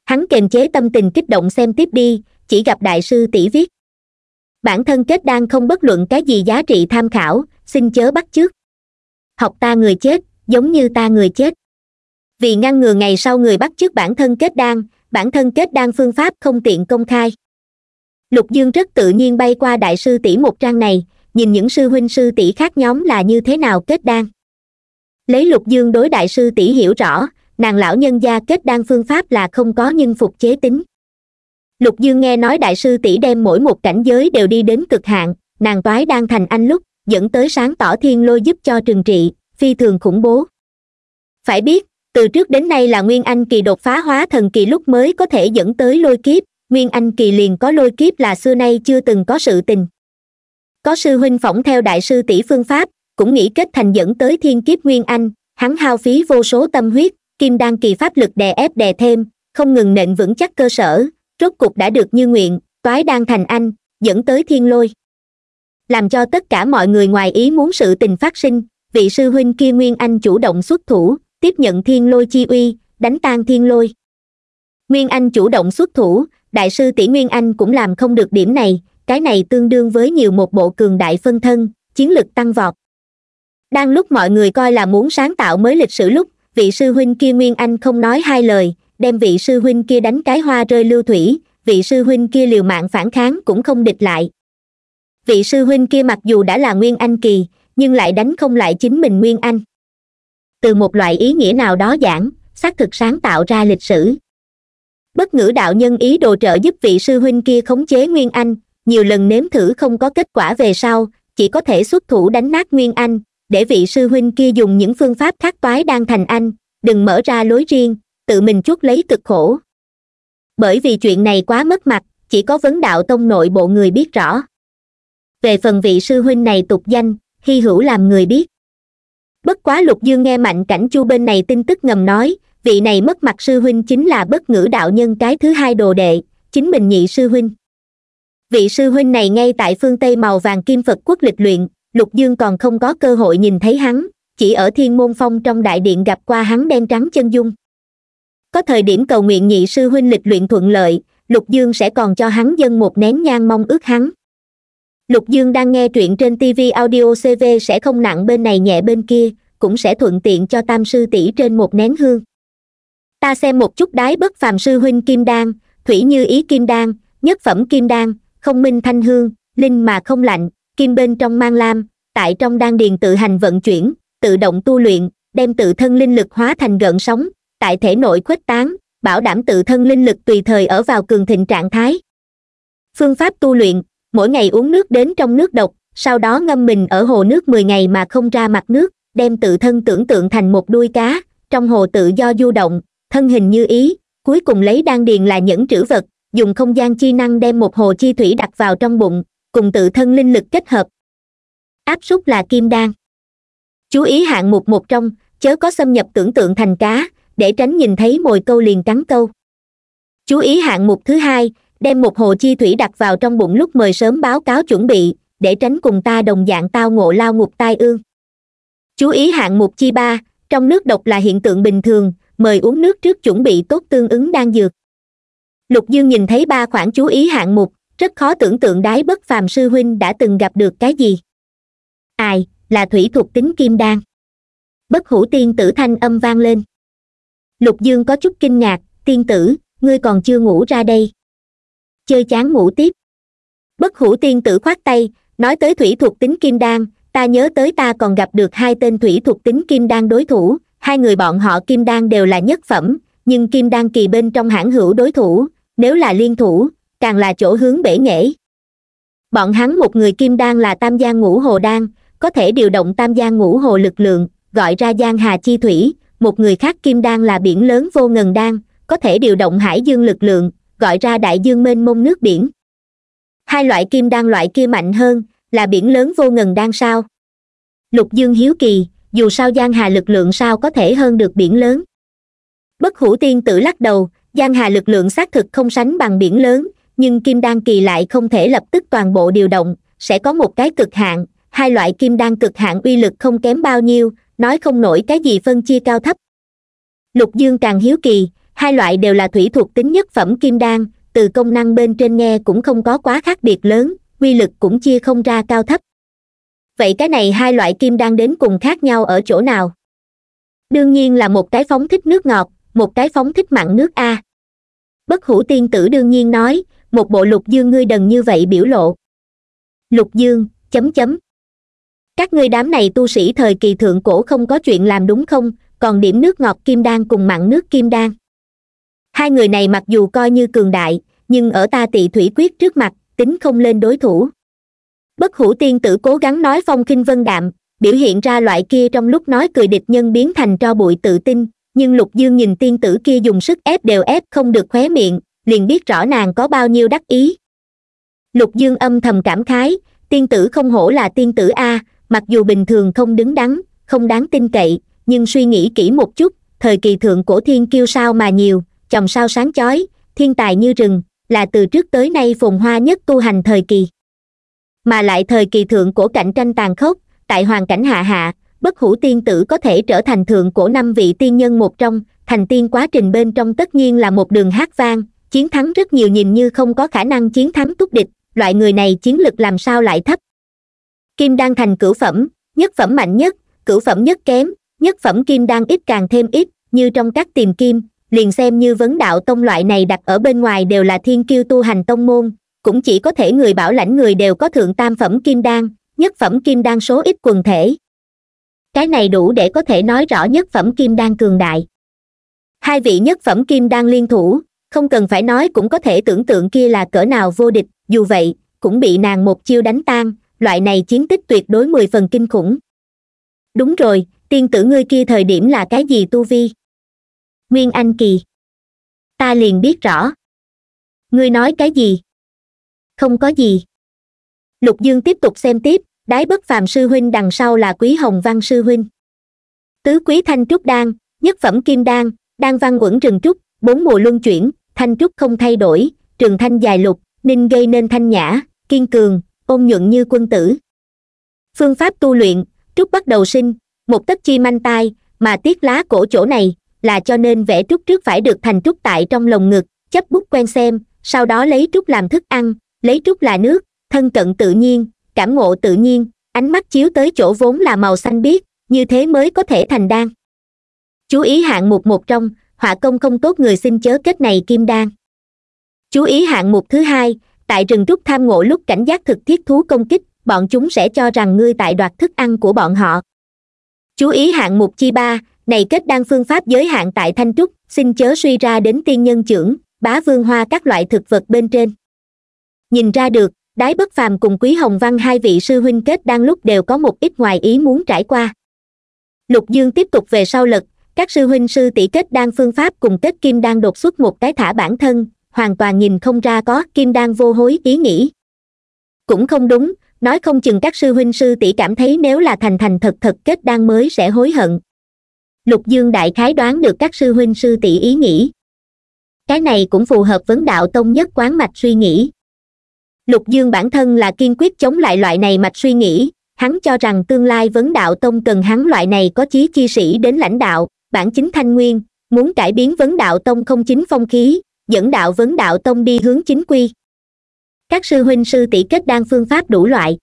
hắn kềm chế tâm tình kích động xem tiếp đi chỉ gặp đại sư tỷ viết bản thân kết đang không bất luận cái gì giá trị tham khảo xin chớ bắt chước học ta người chết giống như ta người chết vì ngăn ngừa ngày sau người bắt chước bản thân kết đan bản thân kết đan phương pháp không tiện công khai lục dương rất tự nhiên bay qua đại sư tỷ một trang này nhìn những sư huynh sư tỷ khác nhóm là như thế nào kết đan lấy lục dương đối đại sư tỷ hiểu rõ nàng lão nhân gia kết đan phương pháp là không có nhân phục chế tính lục dương nghe nói đại sư tỷ đem mỗi một cảnh giới đều đi đến cực hạn nàng toái đang thành anh lúc dẫn tới sáng tỏ thiên lôi giúp cho trừng trị phi thường khủng bố phải biết từ trước đến nay là nguyên anh kỳ đột phá hóa thần kỳ lúc mới có thể dẫn tới lôi kiếp nguyên anh kỳ liền có lôi kiếp là xưa nay chưa từng có sự tình có sư huynh phỏng theo đại sư tỷ phương pháp cũng nghĩ kết thành dẫn tới thiên kiếp nguyên anh hắn hao phí vô số tâm huyết kim đan kỳ pháp lực đè ép đè thêm không ngừng nện vững chắc cơ sở rốt cục đã được như nguyện toái đan thành anh dẫn tới thiên lôi làm cho tất cả mọi người ngoài ý muốn sự tình phát sinh vị sư huynh kia nguyên anh chủ động xuất thủ tiếp nhận thiên lôi chi uy đánh tan thiên lôi nguyên anh chủ động xuất thủ đại sư tỷ nguyên anh cũng làm không được điểm này cái này tương đương với nhiều một bộ cường đại phân thân chiến lực tăng vọt đang lúc mọi người coi là muốn sáng tạo mới lịch sử lúc vị sư huynh kia nguyên anh không nói hai lời đem vị sư huynh kia đánh cái hoa rơi lưu thủy vị sư huynh kia liều mạng phản kháng cũng không địch lại vị sư huynh kia mặc dù đã là nguyên anh kỳ nhưng lại đánh không lại chính mình nguyên anh từ một loại ý nghĩa nào đó giảng xác thực sáng tạo ra lịch sử bất ngữ đạo nhân ý đồ trợ giúp vị sư huynh kia khống chế nguyên anh nhiều lần nếm thử không có kết quả về sau chỉ có thể xuất thủ đánh nát nguyên anh để vị sư huynh kia dùng những phương pháp khác toái đang thành anh đừng mở ra lối riêng tự mình chuốc lấy cực khổ bởi vì chuyện này quá mất mặt chỉ có vấn đạo tông nội bộ người biết rõ về phần vị sư huynh này tục danh hy hữu làm người biết bất quá lục dương nghe mạnh cảnh chu bên này tin tức ngầm nói vị này mất mặt sư huynh chính là bất ngữ đạo nhân cái thứ hai đồ đệ chính mình nhị sư huynh vị sư huynh này ngay tại phương tây màu vàng kim phật quốc lịch luyện lục dương còn không có cơ hội nhìn thấy hắn chỉ ở thiên môn phong trong đại điện gặp qua hắn đen trắng chân dung có thời điểm cầu nguyện nhị sư huynh lịch luyện thuận lợi lục dương sẽ còn cho hắn dân một nén nhang mong ước hắn lục dương đang nghe truyện trên tv audio cv sẽ không nặng bên này nhẹ bên kia cũng sẽ thuận tiện cho tam sư tỷ trên một nén hương ta xem một chút đái bất phàm sư huynh kim đan thủy như ý kim đan nhất phẩm kim đan không minh thanh hương linh mà không lạnh kim bên trong mang lam tại trong đan điền tự hành vận chuyển tự động tu luyện đem tự thân linh lực hóa thành gợn sóng tại thể nội khuếch tán bảo đảm tự thân linh lực tùy thời ở vào cường thịnh trạng thái phương pháp tu luyện mỗi ngày uống nước đến trong nước độc sau đó ngâm mình ở hồ nước mười ngày mà không ra mặt nước đem tự thân tưởng tượng thành một đuôi cá trong hồ tự do du động thân hình như ý cuối cùng lấy đan điền là những trữ vật dùng không gian chi năng đem một hồ chi thủy đặt vào trong bụng cùng tự thân linh lực kết hợp áp súc là kim đan chú ý hạng mục một trong chớ có xâm nhập tưởng tượng thành cá để tránh nhìn thấy mồi câu liền cắn câu chú ý hạng mục thứ hai đem một hồ chi thủy đặt vào trong bụng lúc mời sớm báo cáo chuẩn bị để tránh cùng ta đồng dạng tao ngộ lao ngục tai ương chú ý hạng mục chi ba trong nước độc là hiện tượng bình thường mời uống nước trước chuẩn bị tốt tương ứng đang dược lục dương nhìn thấy ba khoản chú ý hạng mục rất khó tưởng tượng đái bất phàm sư huynh đã từng gặp được cái gì ai là thủy thuộc tính kim đan bất hủ tiên tử thanh âm vang lên lục dương có chút kinh ngạc tiên tử ngươi còn chưa ngủ ra đây chơi chán ngủ tiếp bất hủ tiên tử khoát tay nói tới thủy thuộc tính kim đan ta nhớ tới ta còn gặp được hai tên thủy thuộc tính kim đan đối thủ hai người bọn họ kim đan đều là nhất phẩm nhưng kim đan kỳ bên trong hãng hữu đối thủ nếu là liên thủ càng là chỗ hướng bể nghễ bọn hắn một người kim đan là tam giang ngũ hồ đan có thể điều động tam giang ngũ hồ lực lượng gọi ra giang hà chi thủy một người khác kim đan là biển lớn vô ngần đan có thể điều động hải dương lực lượng gọi ra đại dương mênh mông nước biển hai loại kim đan loại kia mạnh hơn là biển lớn vô ngần đan sao lục dương hiếu kỳ dù sao giang hà lực lượng sao có thể hơn được biển lớn bất hủ tiên tử lắc đầu giang hà lực lượng xác thực không sánh bằng biển lớn nhưng kim đan kỳ lại không thể lập tức toàn bộ điều động sẽ có một cái cực hạn hai loại kim đan cực hạn uy lực không kém bao nhiêu nói không nổi cái gì phân chia cao thấp lục dương càng hiếu kỳ hai loại đều là thủy thuộc tính nhất phẩm kim đan từ công năng bên trên nghe cũng không có quá khác biệt lớn uy lực cũng chia không ra cao thấp vậy cái này hai loại kim đan đến cùng khác nhau ở chỗ nào đương nhiên là một cái phóng thích nước ngọt một cái phóng thích mặn nước a bất hủ tiên tử đương nhiên nói một bộ lục dương ngươi đần như vậy biểu lộ lục dương chấm chấm các ngươi đám này tu sĩ thời kỳ thượng cổ không có chuyện làm đúng không còn điểm nước ngọt kim đan cùng mặn nước kim đan hai người này mặc dù coi như cường đại nhưng ở ta tị thủy quyết trước mặt tính không lên đối thủ bất hủ tiên tử cố gắng nói phong khinh vân đạm biểu hiện ra loại kia trong lúc nói cười địch nhân biến thành cho bụi tự tin nhưng lục dương nhìn tiên tử kia dùng sức ép đều ép không được khóe miệng liền biết rõ nàng có bao nhiêu đắc ý lục dương âm thầm cảm khái tiên tử không hổ là tiên tử a mặc dù bình thường không đứng đắn không đáng tin cậy nhưng suy nghĩ kỹ một chút thời kỳ thượng cổ thiên kiêu sao mà nhiều chồng sao sáng chói thiên tài như rừng là từ trước tới nay phồn hoa nhất tu hành thời kỳ mà lại thời kỳ thượng cổ cạnh tranh tàn khốc tại hoàn cảnh hạ hạ bất hủ tiên tử có thể trở thành thượng cổ năm vị tiên nhân một trong thành tiên quá trình bên trong tất nhiên là một đường hát vang chiến thắng rất nhiều nhìn như không có khả năng chiến thắng túc địch loại người này chiến lực làm sao lại thấp kim đan thành cửu phẩm nhất phẩm mạnh nhất cửu phẩm nhất kém nhất phẩm kim đan ít càng thêm ít như trong các tìm kim liền xem như vấn đạo tông loại này đặt ở bên ngoài đều là thiên kiêu tu hành tông môn cũng chỉ có thể người bảo lãnh người đều có thượng tam phẩm kim đan nhất phẩm kim đan số ít quần thể cái này đủ để có thể nói rõ nhất phẩm kim đan cường đại hai vị nhất phẩm kim đan liên thủ không cần phải nói cũng có thể tưởng tượng kia là cỡ nào vô địch dù vậy cũng bị nàng một chiêu đánh tan loại này chiến tích tuyệt đối mười phần kinh khủng đúng rồi tiên tử ngươi kia thời điểm là cái gì tu vi nguyên anh kỳ ta liền biết rõ ngươi nói cái gì không có gì lục dương tiếp tục xem tiếp đái bất phàm sư huynh đằng sau là quý hồng văn sư huynh tứ quý thanh trúc đan nhất phẩm kim đan đan văn quẩn rừng trúc bốn mùa luân chuyển thanh trúc không thay đổi trường thanh dài lục ninh gây nên thanh nhã kiên cường ôn nhuận như quân tử phương pháp tu luyện trúc bắt đầu sinh một tấc chi manh tai mà tiết lá cổ chỗ này là cho nên vẽ trúc trước phải được thành trúc tại trong lồng ngực chấp bút quen xem sau đó lấy trúc làm thức ăn lấy trúc là nước thân cận tự nhiên cảm ngộ tự nhiên ánh mắt chiếu tới chỗ vốn là màu xanh biếc như thế mới có thể thành đan chú ý hạng mục một trong họa công không tốt người xin chớ kết này kim đan chú ý hạng mục thứ hai tại rừng trúc tham ngộ lúc cảnh giác thực thiết thú công kích bọn chúng sẽ cho rằng ngươi tại đoạt thức ăn của bọn họ chú ý hạng mục chi ba này kết đan phương pháp giới hạn tại thanh trúc xin chớ suy ra đến tiên nhân trưởng bá vương hoa các loại thực vật bên trên nhìn ra được đái bất phàm cùng quý hồng văn hai vị sư huynh kết đan lúc đều có một ít ngoài ý muốn trải qua lục dương tiếp tục về sau lật các sư huynh sư tỷ kết đan phương pháp cùng kết kim đan đột xuất một cái thả bản thân hoàn toàn nhìn không ra có kim đan vô hối ý nghĩ cũng không đúng nói không chừng các sư huynh sư tỷ cảm thấy nếu là thành thành thật thật kết đan mới sẽ hối hận lục dương đại khái đoán được các sư huynh sư tỷ ý nghĩ cái này cũng phù hợp vấn đạo tông nhất quán mạch suy nghĩ lục dương bản thân là kiên quyết chống lại loại này mạch suy nghĩ hắn cho rằng tương lai vấn đạo tông cần hắn loại này có chí chi sĩ đến lãnh đạo bản chính thanh nguyên muốn cải biến vấn đạo tông không chính phong khí dẫn đạo vấn đạo tông đi hướng chính quy các sư huynh sư tỷ kết đan phương pháp đủ loại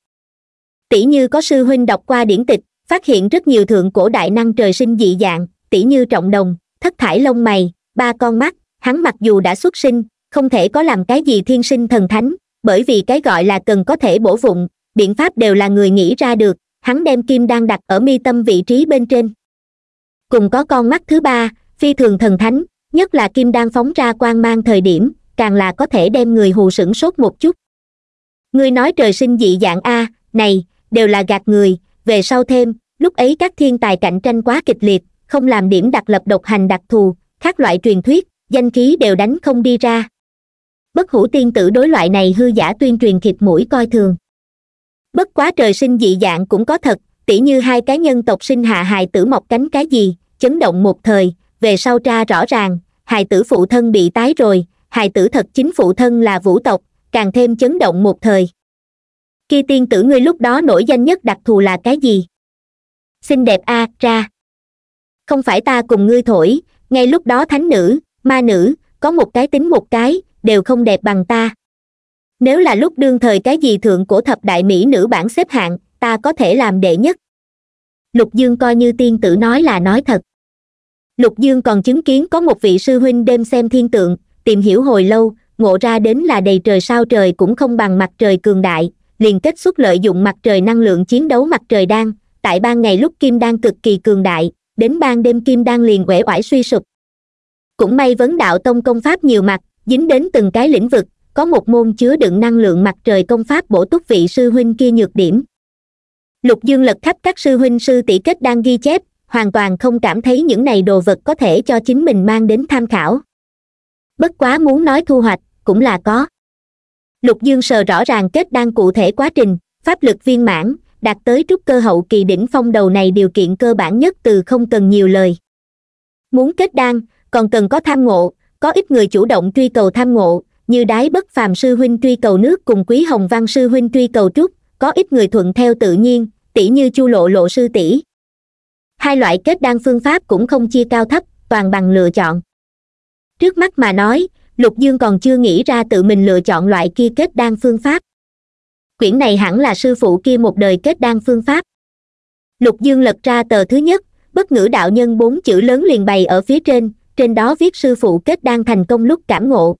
tỷ như có sư huynh đọc qua điển tịch phát hiện rất nhiều thượng cổ đại năng trời sinh dị dạng tỷ như trọng đồng thất thải lông mày ba con mắt hắn mặc dù đã xuất sinh không thể có làm cái gì thiên sinh thần thánh bởi vì cái gọi là cần có thể bổ vụng biện pháp đều là người nghĩ ra được hắn đem kim đang đặt ở mi tâm vị trí bên trên cùng có con mắt thứ ba phi thường thần thánh nhất là kim đang phóng ra quang mang thời điểm càng là có thể đem người hù sửng sốt một chút ngươi nói trời sinh dị dạng a này đều là gạt người về sau thêm lúc ấy các thiên tài cạnh tranh quá kịch liệt không làm điểm đặc lập độc hành đặc thù khác loại truyền thuyết danh khí đều đánh không đi ra bất hủ tiên tử đối loại này hư giả tuyên truyền thịt mũi coi thường bất quá trời sinh dị dạng cũng có thật tỉ như hai cá nhân tộc sinh hạ hài tử mọc cánh cái gì chấn động một thời về sau tra rõ ràng hài tử phụ thân bị tái rồi hài tử thật chính phụ thân là vũ tộc càng thêm chấn động một thời khi tiên tử ngươi lúc đó nổi danh nhất đặc thù là cái gì xinh đẹp a à, ra không phải ta cùng ngươi thổi ngay lúc đó thánh nữ ma nữ có một cái tính một cái đều không đẹp bằng ta nếu là lúc đương thời cái gì thượng cổ thập đại mỹ nữ bản xếp hạng ta có thể làm đệ nhất lục dương coi như tiên tử nói là nói thật lục dương còn chứng kiến có một vị sư huynh đêm xem thiên tượng tìm hiểu hồi lâu ngộ ra đến là đầy trời sao trời cũng không bằng mặt trời cường đại liền kết xuất lợi dụng mặt trời năng lượng chiến đấu mặt trời đan tại ban ngày lúc kim đan cực kỳ cường đại đến ban đêm kim đan liền quẻ oải suy sụp cũng may vấn đạo tông công pháp nhiều mặt dính đến từng cái lĩnh vực có một môn chứa đựng năng lượng mặt trời công pháp bổ túc vị sư huynh kia nhược điểm lục dương lật khắp các sư huynh sư tỷ kết đang ghi chép hoàn toàn không cảm thấy những này đồ vật có thể cho chính mình mang đến tham khảo bất quá muốn nói thu hoạch cũng là có lục dương sờ rõ ràng kết đang cụ thể quá trình pháp lực viên mãn đạt tới trúc cơ hậu kỳ đỉnh phong đầu này điều kiện cơ bản nhất từ không cần nhiều lời muốn kết đan còn cần có tham ngộ có ít người chủ động truy cầu tham ngộ như đái bất phàm sư huynh truy cầu nước cùng quý hồng văn sư huynh truy cầu trúc có ít người thuận theo tự nhiên tỷ như chu lộ lộ sư tỷ hai loại kết đan phương pháp cũng không chia cao thấp toàn bằng lựa chọn trước mắt mà nói lục dương còn chưa nghĩ ra tự mình lựa chọn loại kia kết đan phương pháp quyển này hẳn là sư phụ kia một đời kết đan phương pháp lục dương lật ra tờ thứ nhất bất ngữ đạo nhân bốn chữ lớn liền bày ở phía trên trên đó viết sư phụ kết đan thành công lúc cảm ngộ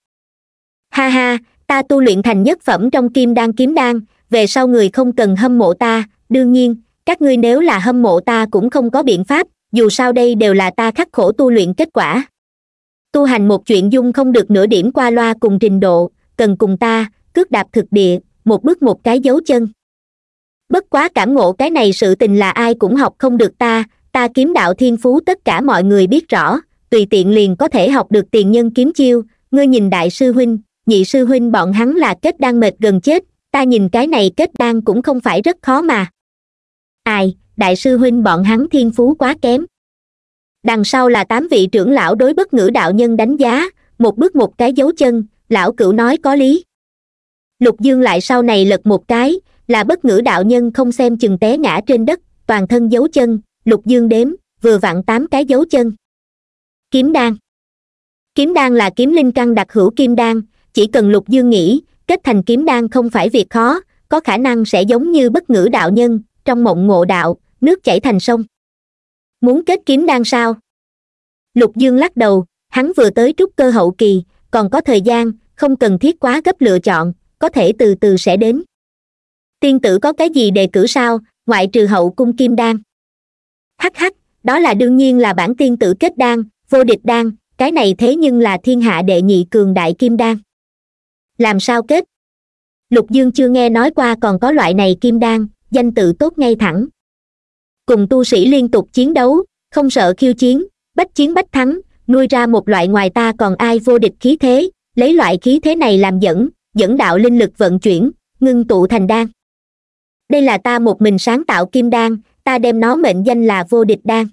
ha ha ta tu luyện thành nhất phẩm trong kim đan kiếm đan về sau người không cần hâm mộ ta đương nhiên các ngươi nếu là hâm mộ ta cũng không có biện pháp dù sao đây đều là ta khắc khổ tu luyện kết quả tu hành một chuyện dung không được nửa điểm qua loa cùng trình độ cần cùng ta cước đạp thực địa một bước một cái dấu chân bất quá cảm ngộ cái này sự tình là ai cũng học không được ta ta kiếm đạo thiên phú tất cả mọi người biết rõ tùy tiện liền có thể học được tiền nhân kiếm chiêu ngươi nhìn đại sư huynh nhị sư huynh bọn hắn là kết đang mệt gần chết ta nhìn cái này kết đan cũng không phải rất khó mà ai đại sư huynh bọn hắn thiên phú quá kém đằng sau là tám vị trưởng lão đối bất ngữ đạo nhân đánh giá một bước một cái dấu chân lão cửu nói có lý lục dương lại sau này lật một cái là bất ngữ đạo nhân không xem chừng té ngã trên đất toàn thân dấu chân lục dương đếm vừa vặn tám cái dấu chân kiếm đan kiếm đan là kiếm linh căn đặc hữu kim đan chỉ cần lục dương nghĩ kết thành kiếm đan không phải việc khó có khả năng sẽ giống như bất ngữ đạo nhân trong mộng ngộ đạo nước chảy thành sông muốn kết kiếm đan sao lục dương lắc đầu hắn vừa tới trúc cơ hậu kỳ còn có thời gian không cần thiết quá gấp lựa chọn có thể từ từ sẽ đến tiên tử có cái gì đề cử sao ngoại trừ hậu cung kim đan hắc hắc đó là đương nhiên là bản tiên tử kết đan vô địch đan cái này thế nhưng là thiên hạ đệ nhị cường đại kim đan làm sao kết lục dương chưa nghe nói qua còn có loại này kim đan danh tự tốt ngay thẳng cùng tu sĩ liên tục chiến đấu không sợ khiêu chiến bách chiến bách thắng nuôi ra một loại ngoài ta còn ai vô địch khí thế lấy loại khí thế này làm dẫn dẫn đạo linh lực vận chuyển ngưng tụ thành đan đây là ta một mình sáng tạo kim đan ta đem nó mệnh danh là vô địch đan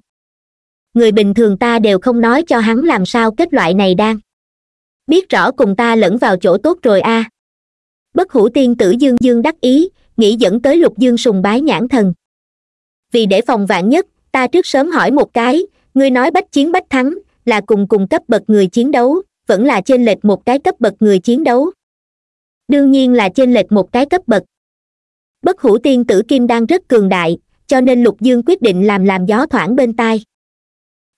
người bình thường ta đều không nói cho hắn làm sao kết loại này đan biết rõ cùng ta lẫn vào chỗ tốt rồi a à. bất hủ tiên tử dương dương đắc ý nghĩ dẫn tới lục dương sùng bái nhãn thần vì để phòng vạn nhất ta trước sớm hỏi một cái ngươi nói bách chiến bách thắng là cùng cùng cấp bậc người chiến đấu vẫn là trên lệch một cái cấp bậc người chiến đấu đương nhiên là trên lệch một cái cấp bậc bất hủ tiên tử kim đang rất cường đại cho nên lục dương quyết định làm làm gió thoảng bên tai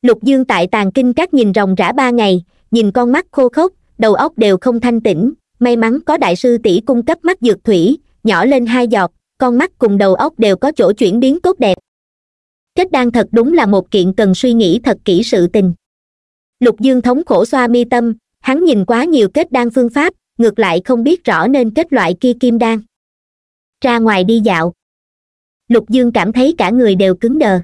lục dương tại tàn kinh các nhìn ròng rã ba ngày nhìn con mắt khô khốc đầu óc đều không thanh tĩnh may mắn có đại sư tỷ cung cấp mắt dược thủy nhỏ lên hai giọt con mắt cùng đầu óc đều có chỗ chuyển biến tốt đẹp kết đan thật đúng là một kiện cần suy nghĩ thật kỹ sự tình lục dương thống khổ xoa mi tâm hắn nhìn quá nhiều kết đan phương pháp ngược lại không biết rõ nên kết loại kia kim đan ra ngoài đi dạo lục dương cảm thấy cả người đều cứng đờ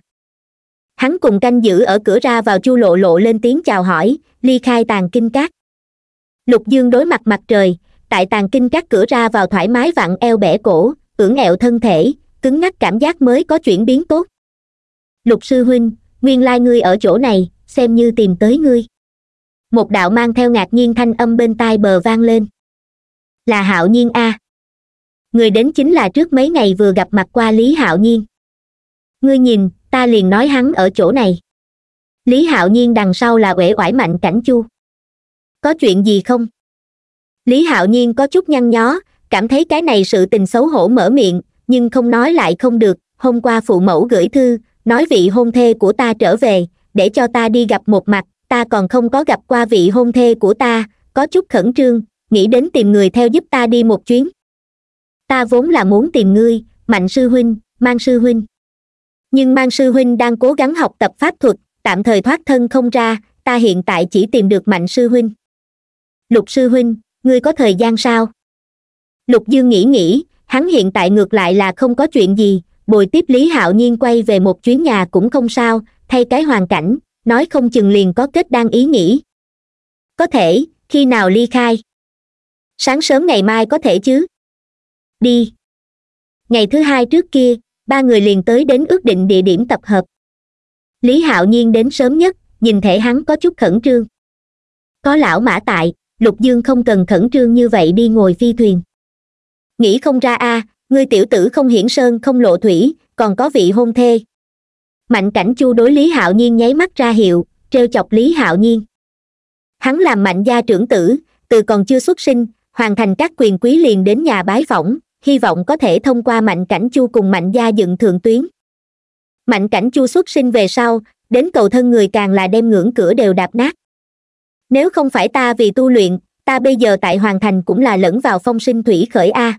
hắn cùng canh giữ ở cửa ra vào chu lộ lộ lên tiếng chào hỏi ly khai tàn kinh cát lục dương đối mặt mặt trời tại tàn kinh các cửa ra vào thoải mái vặn eo bẻ cổ ưỡn ẹo thân thể cứng ngắc cảm giác mới có chuyển biến tốt lục sư huynh nguyên lai ngươi ở chỗ này xem như tìm tới ngươi một đạo mang theo ngạc nhiên thanh âm bên tai bờ vang lên là hạo nhiên a người đến chính là trước mấy ngày vừa gặp mặt qua lý hạo nhiên ngươi nhìn ta liền nói hắn ở chỗ này lý hạo nhiên đằng sau là uể oải mạnh cảnh chu có chuyện gì không lý hạo nhiên có chút nhăn nhó cảm thấy cái này sự tình xấu hổ mở miệng nhưng không nói lại không được hôm qua phụ mẫu gửi thư nói vị hôn thê của ta trở về để cho ta đi gặp một mặt ta còn không có gặp qua vị hôn thê của ta có chút khẩn trương nghĩ đến tìm người theo giúp ta đi một chuyến ta vốn là muốn tìm ngươi mạnh sư huynh mang sư huynh nhưng mang sư huynh đang cố gắng học tập pháp thuật tạm thời thoát thân không ra ta hiện tại chỉ tìm được mạnh sư huynh lục sư huynh ngươi có thời gian sao lục dương nghĩ nghĩ hắn hiện tại ngược lại là không có chuyện gì bồi tiếp lý hạo nhiên quay về một chuyến nhà cũng không sao thay cái hoàn cảnh nói không chừng liền có kết đang ý nghĩ có thể khi nào ly khai sáng sớm ngày mai có thể chứ đi ngày thứ hai trước kia ba người liền tới đến ước định địa điểm tập hợp lý hạo nhiên đến sớm nhất nhìn thể hắn có chút khẩn trương có lão mã tại lục dương không cần khẩn trương như vậy đi ngồi phi thuyền nghĩ không ra a à, ngươi tiểu tử không hiển sơn không lộ thủy còn có vị hôn thê mạnh cảnh chu đối lý hạo nhiên nháy mắt ra hiệu treo chọc lý hạo nhiên hắn làm mạnh gia trưởng tử từ còn chưa xuất sinh hoàn thành các quyền quý liền đến nhà bái phỏng hy vọng có thể thông qua mạnh cảnh chu cùng mạnh gia dựng thượng tuyến mạnh cảnh chu xuất sinh về sau đến cầu thân người càng là đem ngưỡng cửa đều đạp nát nếu không phải ta vì tu luyện ta bây giờ tại hoàng thành cũng là lẫn vào phong sinh thủy khởi a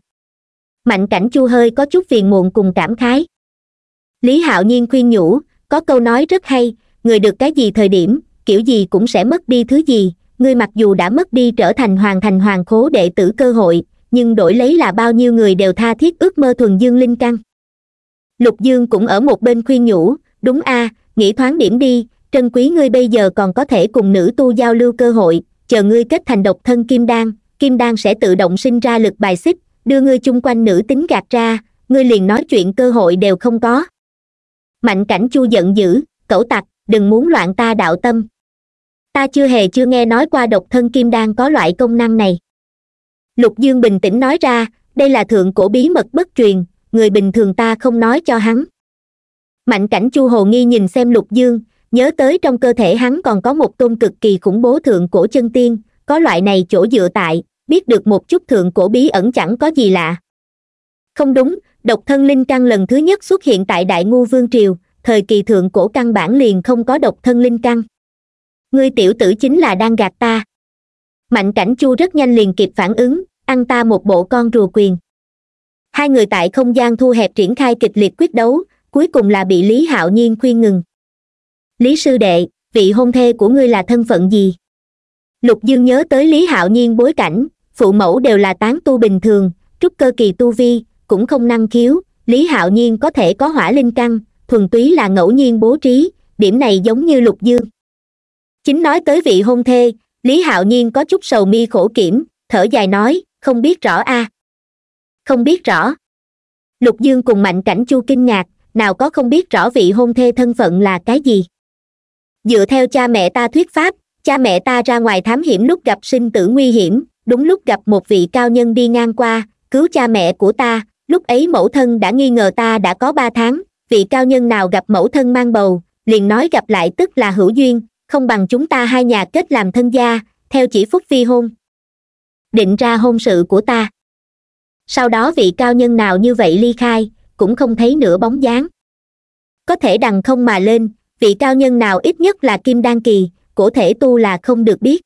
mạnh cảnh chu hơi có chút phiền muộn cùng cảm khái lý hạo nhiên khuyên nhủ có câu nói rất hay người được cái gì thời điểm kiểu gì cũng sẽ mất đi thứ gì người mặc dù đã mất đi trở thành hoàng thành hoàng khố đệ tử cơ hội nhưng đổi lấy là bao nhiêu người đều tha thiết ước mơ thuần dương linh căn lục dương cũng ở một bên khuyên nhủ đúng a nghĩ thoáng điểm đi trân quý ngươi bây giờ còn có thể cùng nữ tu giao lưu cơ hội chờ ngươi kết thành độc thân kim đan kim đan sẽ tự động sinh ra lực bài xích đưa ngươi chung quanh nữ tính gạt ra ngươi liền nói chuyện cơ hội đều không có mạnh cảnh chu giận dữ cẩu tặc đừng muốn loạn ta đạo tâm ta chưa hề chưa nghe nói qua độc thân kim đan có loại công năng này lục dương bình tĩnh nói ra đây là thượng cổ bí mật bất truyền người bình thường ta không nói cho hắn mạnh cảnh chu hồ nghi nhìn xem lục dương nhớ tới trong cơ thể hắn còn có một tôn cực kỳ khủng bố thượng cổ chân tiên có loại này chỗ dựa tại biết được một chút thượng cổ bí ẩn chẳng có gì lạ không đúng độc thân linh căn lần thứ nhất xuất hiện tại đại ngu vương triều thời kỳ thượng cổ căn bản liền không có độc thân linh căn ngươi tiểu tử chính là đang gạt ta mạnh cảnh chu rất nhanh liền kịp phản ứng ăn ta một bộ con rùa quyền hai người tại không gian thu hẹp triển khai kịch liệt quyết đấu cuối cùng là bị lý hạo nhiên khuyên ngừng lý sư đệ vị hôn thê của ngươi là thân phận gì lục dương nhớ tới lý hạo nhiên bối cảnh phụ mẫu đều là tán tu bình thường trúc cơ kỳ tu vi cũng không năng khiếu lý hạo nhiên có thể có hỏa linh căn thuần túy là ngẫu nhiên bố trí điểm này giống như lục dương chính nói tới vị hôn thê lý hạo nhiên có chút sầu mi khổ kiểm thở dài nói không biết rõ a à. không biết rõ lục dương cùng mạnh cảnh chu kinh ngạc nào có không biết rõ vị hôn thê thân phận là cái gì dựa theo cha mẹ ta thuyết pháp cha mẹ ta ra ngoài thám hiểm lúc gặp sinh tử nguy hiểm đúng lúc gặp một vị cao nhân đi ngang qua cứu cha mẹ của ta lúc ấy mẫu thân đã nghi ngờ ta đã có ba tháng vị cao nhân nào gặp mẫu thân mang bầu liền nói gặp lại tức là hữu duyên không bằng chúng ta hai nhà kết làm thân gia theo chỉ phúc phi hôn định ra hôn sự của ta sau đó vị cao nhân nào như vậy ly khai cũng không thấy nửa bóng dáng có thể đằng không mà lên vị cao nhân nào ít nhất là kim đan kỳ cổ thể tu là không được biết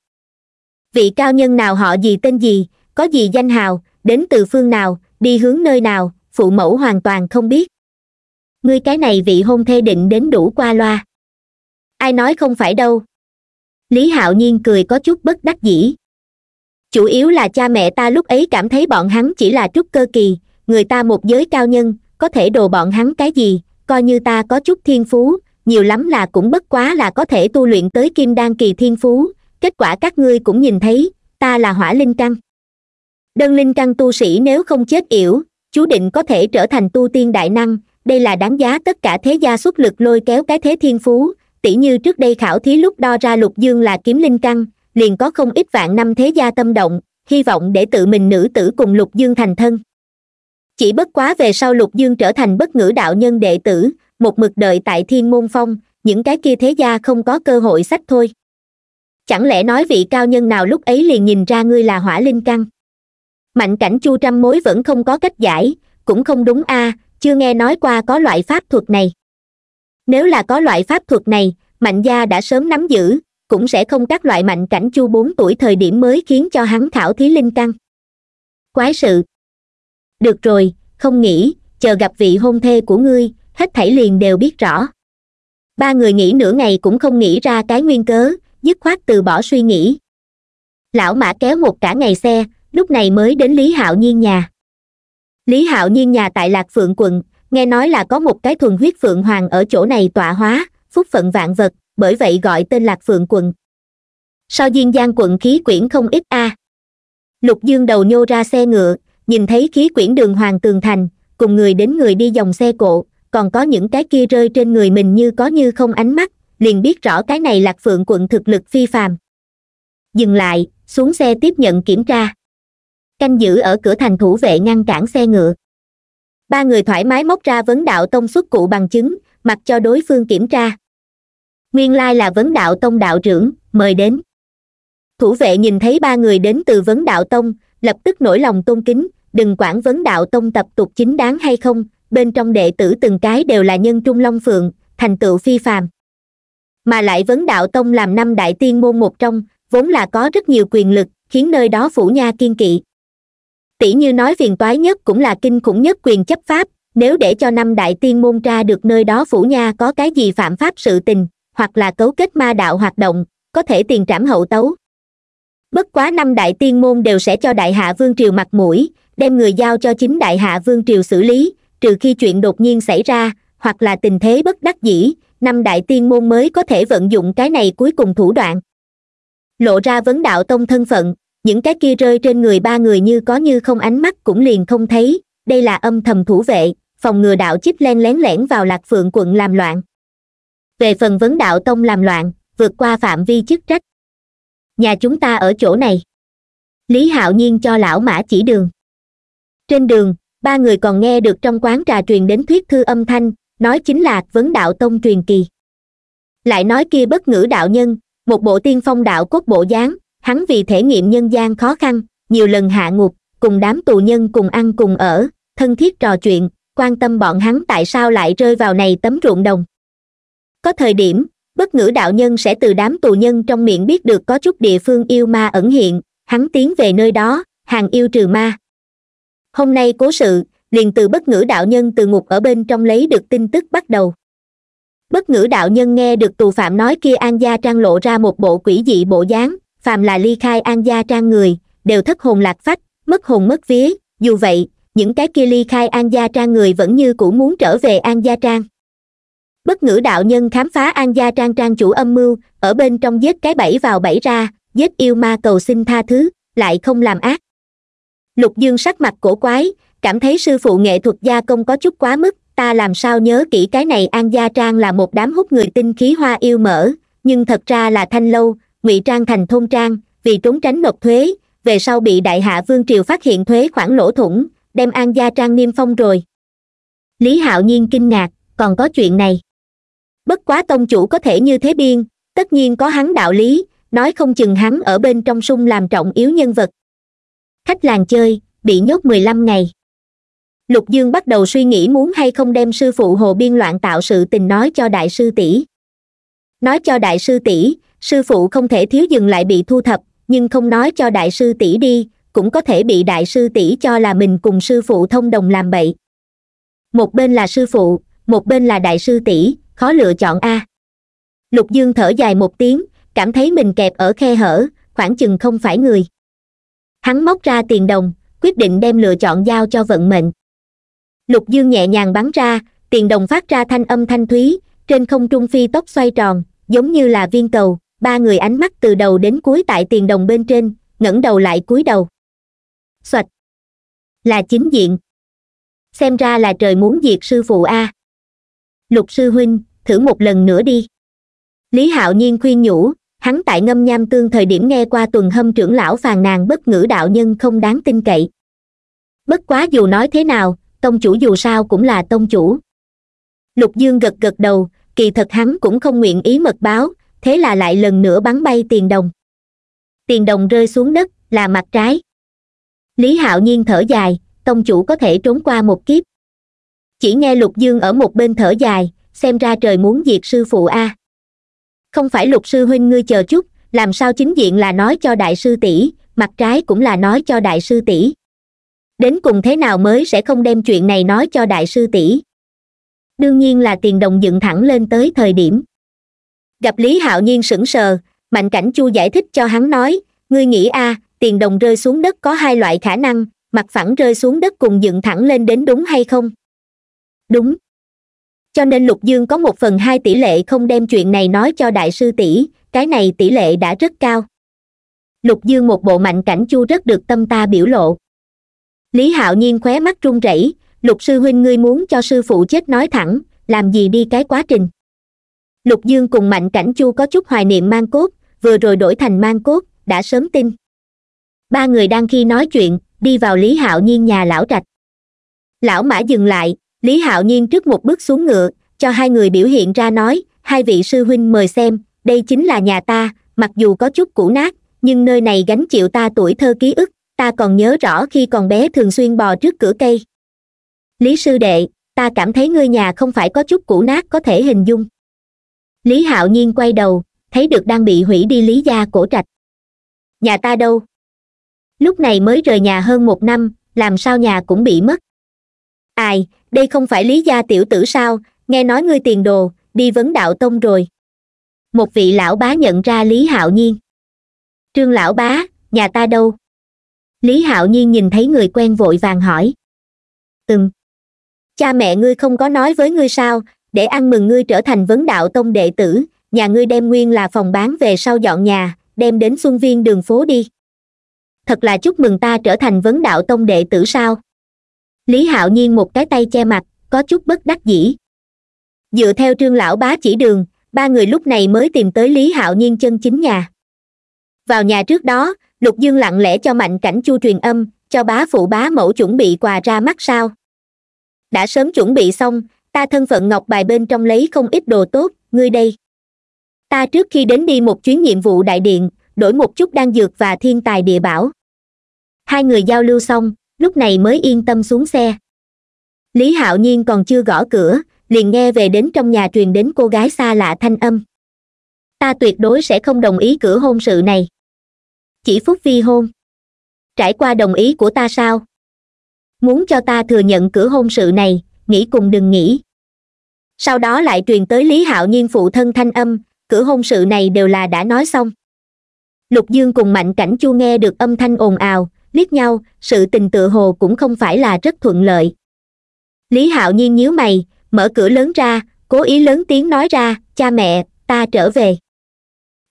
vị cao nhân nào họ gì tên gì có gì danh hào đến từ phương nào đi hướng nơi nào phụ mẫu hoàn toàn không biết ngươi cái này vị hôn thê định đến đủ qua loa ai nói không phải đâu lý hạo nhiên cười có chút bất đắc dĩ chủ yếu là cha mẹ ta lúc ấy cảm thấy bọn hắn chỉ là trúc cơ kỳ người ta một giới cao nhân có thể đồ bọn hắn cái gì coi như ta có chút thiên phú nhiều lắm là cũng bất quá là có thể tu luyện tới kim đan kỳ thiên phú kết quả các ngươi cũng nhìn thấy ta là hỏa linh căn đơn linh căn tu sĩ nếu không chết yểu chú định có thể trở thành tu tiên đại năng đây là đáng giá tất cả thế gia xuất lực lôi kéo cái thế thiên phú tỷ như trước đây khảo thí lúc đo ra lục dương là kiếm linh căn liền có không ít vạn năm thế gia tâm động hy vọng để tự mình nữ tử cùng lục dương thành thân chỉ bất quá về sau lục dương trở thành bất ngữ đạo nhân đệ tử một mực đợi tại thiên môn phong những cái kia thế gia không có cơ hội sách thôi chẳng lẽ nói vị cao nhân nào lúc ấy liền nhìn ra ngươi là hỏa linh căn mạnh cảnh chu trăm mối vẫn không có cách giải cũng không đúng a à, chưa nghe nói qua có loại pháp thuật này nếu là có loại pháp thuật này mạnh gia đã sớm nắm giữ cũng sẽ không các loại mạnh cảnh chu bốn tuổi thời điểm mới khiến cho hắn khảo thí linh căn quái sự được rồi không nghĩ chờ gặp vị hôn thê của ngươi hết thảy liền đều biết rõ ba người nghĩ nửa ngày cũng không nghĩ ra cái nguyên cớ dứt khoát từ bỏ suy nghĩ lão mã kéo một cả ngày xe lúc này mới đến lý hạo nhiên nhà lý hạo nhiên nhà tại lạc phượng quận nghe nói là có một cái thuần huyết phượng hoàng ở chỗ này tọa hóa phúc phận vạn vật bởi vậy gọi tên lạc phượng quận sau diên giang quận khí quyển không ít a à. lục dương đầu nhô ra xe ngựa nhìn thấy khí quyển đường hoàng tường thành cùng người đến người đi dòng xe cộ còn có những cái kia rơi trên người mình như có như không ánh mắt liền biết rõ cái này lạc phượng quận thực lực phi phàm dừng lại xuống xe tiếp nhận kiểm tra canh giữ ở cửa thành thủ vệ ngăn cản xe ngựa ba người thoải mái móc ra vấn đạo tông xuất cụ bằng chứng mặc cho đối phương kiểm tra nguyên lai là vấn đạo tông đạo trưởng mời đến thủ vệ nhìn thấy ba người đến từ vấn đạo tông lập tức nổi lòng tôn kính đừng quản vấn đạo tông tập tục chính đáng hay không bên trong đệ tử từng cái đều là nhân trung long phượng thành tựu phi phàm mà lại vấn đạo tông làm năm đại tiên môn một trong vốn là có rất nhiều quyền lực khiến nơi đó phủ nha kiên kỵ tỷ như nói phiền toái nhất cũng là kinh khủng nhất quyền chấp pháp nếu để cho năm đại tiên môn ra được nơi đó phủ nha có cái gì phạm pháp sự tình hoặc là cấu kết ma đạo hoạt động có thể tiền trảm hậu tấu bất quá năm đại tiên môn đều sẽ cho đại hạ vương triều mặt mũi đem người giao cho chính đại hạ vương triều xử lý trừ khi chuyện đột nhiên xảy ra hoặc là tình thế bất đắc dĩ năm đại tiên môn mới có thể vận dụng cái này cuối cùng thủ đoạn lộ ra vấn đạo tông thân phận những cái kia rơi trên người ba người như có như không ánh mắt cũng liền không thấy đây là âm thầm thủ vệ phòng ngừa đạo chích len lén lẻn vào lạc phượng quận làm loạn về phần vấn đạo tông làm loạn vượt qua phạm vi chức trách nhà chúng ta ở chỗ này lý hạo nhiên cho lão mã chỉ đường trên đường ba người còn nghe được trong quán trà truyền đến thuyết thư âm thanh nói chính là vấn đạo tông truyền kỳ lại nói kia bất ngữ đạo nhân một bộ tiên phong đạo cốt bộ dáng hắn vì thể nghiệm nhân gian khó khăn nhiều lần hạ ngục cùng đám tù nhân cùng ăn cùng ở thân thiết trò chuyện quan tâm bọn hắn tại sao lại rơi vào này tấm ruộng đồng có thời điểm bất ngữ đạo nhân sẽ từ đám tù nhân trong miệng biết được có chút địa phương yêu ma ẩn hiện hắn tiến về nơi đó hàng yêu trừ ma hôm nay cố sự liền từ bất ngữ đạo nhân từ ngục ở bên trong lấy được tin tức bắt đầu bất ngữ đạo nhân nghe được tù phạm nói kia an gia trang lộ ra một bộ quỷ dị bộ dáng phàm là ly khai an gia trang người đều thất hồn lạc phách mất hồn mất vía dù vậy những cái kia ly khai an gia trang người vẫn như cũ muốn trở về an gia trang bất ngữ đạo nhân khám phá an gia trang trang chủ âm mưu ở bên trong giết cái bẫy vào bẫy ra giết yêu ma cầu xin tha thứ lại không làm ác lục dương sắc mặt cổ quái cảm thấy sư phụ nghệ thuật gia công có chút quá mức ta làm sao nhớ kỹ cái này an gia trang là một đám hút người tinh khí hoa yêu mở nhưng thật ra là thanh lâu ngụy trang thành thôn trang vì trốn tránh nộp thuế về sau bị đại hạ vương triều phát hiện thuế khoản lỗ thủng đem an gia trang niêm phong rồi lý hạo nhiên kinh ngạc còn có chuyện này bất quá tông chủ có thể như thế biên tất nhiên có hắn đạo lý nói không chừng hắn ở bên trong sung làm trọng yếu nhân vật khách làng chơi bị nhốt mười lăm ngày lục dương bắt đầu suy nghĩ muốn hay không đem sư phụ hồ biên loạn tạo sự tình nói cho đại sư tỷ nói cho đại sư tỷ sư phụ không thể thiếu dừng lại bị thu thập nhưng không nói cho đại sư tỷ đi cũng có thể bị đại sư tỷ cho là mình cùng sư phụ thông đồng làm bậy một bên là sư phụ một bên là đại sư tỷ khó lựa chọn a lục dương thở dài một tiếng cảm thấy mình kẹp ở khe hở khoảng chừng không phải người hắn móc ra tiền đồng quyết định đem lựa chọn giao cho vận mệnh lục dương nhẹ nhàng bắn ra tiền đồng phát ra thanh âm thanh thúy trên không trung phi tốc xoay tròn giống như là viên cầu ba người ánh mắt từ đầu đến cuối tại tiền đồng bên trên ngẩng đầu lại cúi đầu xoạch là chính diện xem ra là trời muốn diệt sư phụ a lục sư huynh thử một lần nữa đi lý hạo nhiên khuyên nhủ hắn tại ngâm nham tương thời điểm nghe qua tuần hâm trưởng lão phàn nàn bất ngữ đạo nhân không đáng tin cậy bất quá dù nói thế nào tông chủ dù sao cũng là tông chủ lục dương gật gật đầu kỳ thật hắn cũng không nguyện ý mật báo thế là lại lần nữa bắn bay tiền đồng tiền đồng rơi xuống đất là mặt trái lý hạo nhiên thở dài tông chủ có thể trốn qua một kiếp chỉ nghe lục dương ở một bên thở dài xem ra trời muốn diệt sư phụ a à không phải lục sư huynh ngươi chờ chút làm sao chính diện là nói cho đại sư tỷ mặt trái cũng là nói cho đại sư tỷ đến cùng thế nào mới sẽ không đem chuyện này nói cho đại sư tỷ đương nhiên là tiền đồng dựng thẳng lên tới thời điểm gặp lý hạo nhiên sững sờ mạnh cảnh chu giải thích cho hắn nói ngươi nghĩ a à, tiền đồng rơi xuống đất có hai loại khả năng mặt phẳng rơi xuống đất cùng dựng thẳng lên đến đúng hay không đúng cho nên lục dương có một phần hai tỷ lệ không đem chuyện này nói cho đại sư tỷ cái này tỷ lệ đã rất cao lục dương một bộ mạnh cảnh chu rất được tâm ta biểu lộ lý hạo nhiên khóe mắt run rẩy lục sư huynh ngươi muốn cho sư phụ chết nói thẳng làm gì đi cái quá trình lục dương cùng mạnh cảnh chu có chút hoài niệm mang cốt vừa rồi đổi thành mang cốt đã sớm tin ba người đang khi nói chuyện đi vào lý hạo nhiên nhà lão trạch lão mã dừng lại lý hạo nhiên trước một bước xuống ngựa cho hai người biểu hiện ra nói hai vị sư huynh mời xem đây chính là nhà ta mặc dù có chút cũ nát nhưng nơi này gánh chịu ta tuổi thơ ký ức ta còn nhớ rõ khi còn bé thường xuyên bò trước cửa cây lý sư đệ ta cảm thấy ngươi nhà không phải có chút cũ nát có thể hình dung lý hạo nhiên quay đầu thấy được đang bị hủy đi lý gia cổ trạch nhà ta đâu lúc này mới rời nhà hơn một năm làm sao nhà cũng bị mất ai đây không phải lý gia tiểu tử sao nghe nói ngươi tiền đồ đi vấn đạo tông rồi một vị lão bá nhận ra lý hạo nhiên trương lão bá nhà ta đâu lý hạo nhiên nhìn thấy người quen vội vàng hỏi từng cha mẹ ngươi không có nói với ngươi sao để ăn mừng ngươi trở thành vấn đạo tông đệ tử nhà ngươi đem nguyên là phòng bán về sau dọn nhà đem đến xuân viên đường phố đi thật là chúc mừng ta trở thành vấn đạo tông đệ tử sao lý hạo nhiên một cái tay che mặt có chút bất đắc dĩ dựa theo trương lão bá chỉ đường ba người lúc này mới tìm tới lý hạo nhiên chân chính nhà vào nhà trước đó lục dương lặng lẽ cho mạnh cảnh chu truyền âm cho bá phụ bá mẫu chuẩn bị quà ra mắt sao đã sớm chuẩn bị xong ta thân phận ngọc bài bên trong lấy không ít đồ tốt ngươi đây ta trước khi đến đi một chuyến nhiệm vụ đại điện đổi một chút đan dược và thiên tài địa bảo hai người giao lưu xong lúc này mới yên tâm xuống xe lý hạo nhiên còn chưa gõ cửa liền nghe về đến trong nhà truyền đến cô gái xa lạ thanh âm ta tuyệt đối sẽ không đồng ý cửa hôn sự này chỉ phúc vi hôn trải qua đồng ý của ta sao muốn cho ta thừa nhận cửa hôn sự này nghĩ cùng đừng nghĩ sau đó lại truyền tới lý hạo nhiên phụ thân thanh âm cửa hôn sự này đều là đã nói xong lục dương cùng mạnh cảnh chu nghe được âm thanh ồn ào liếc nhau sự tình tựa hồ cũng không phải là rất thuận lợi lý hạo nhiên nhíu mày mở cửa lớn ra cố ý lớn tiếng nói ra cha mẹ ta trở về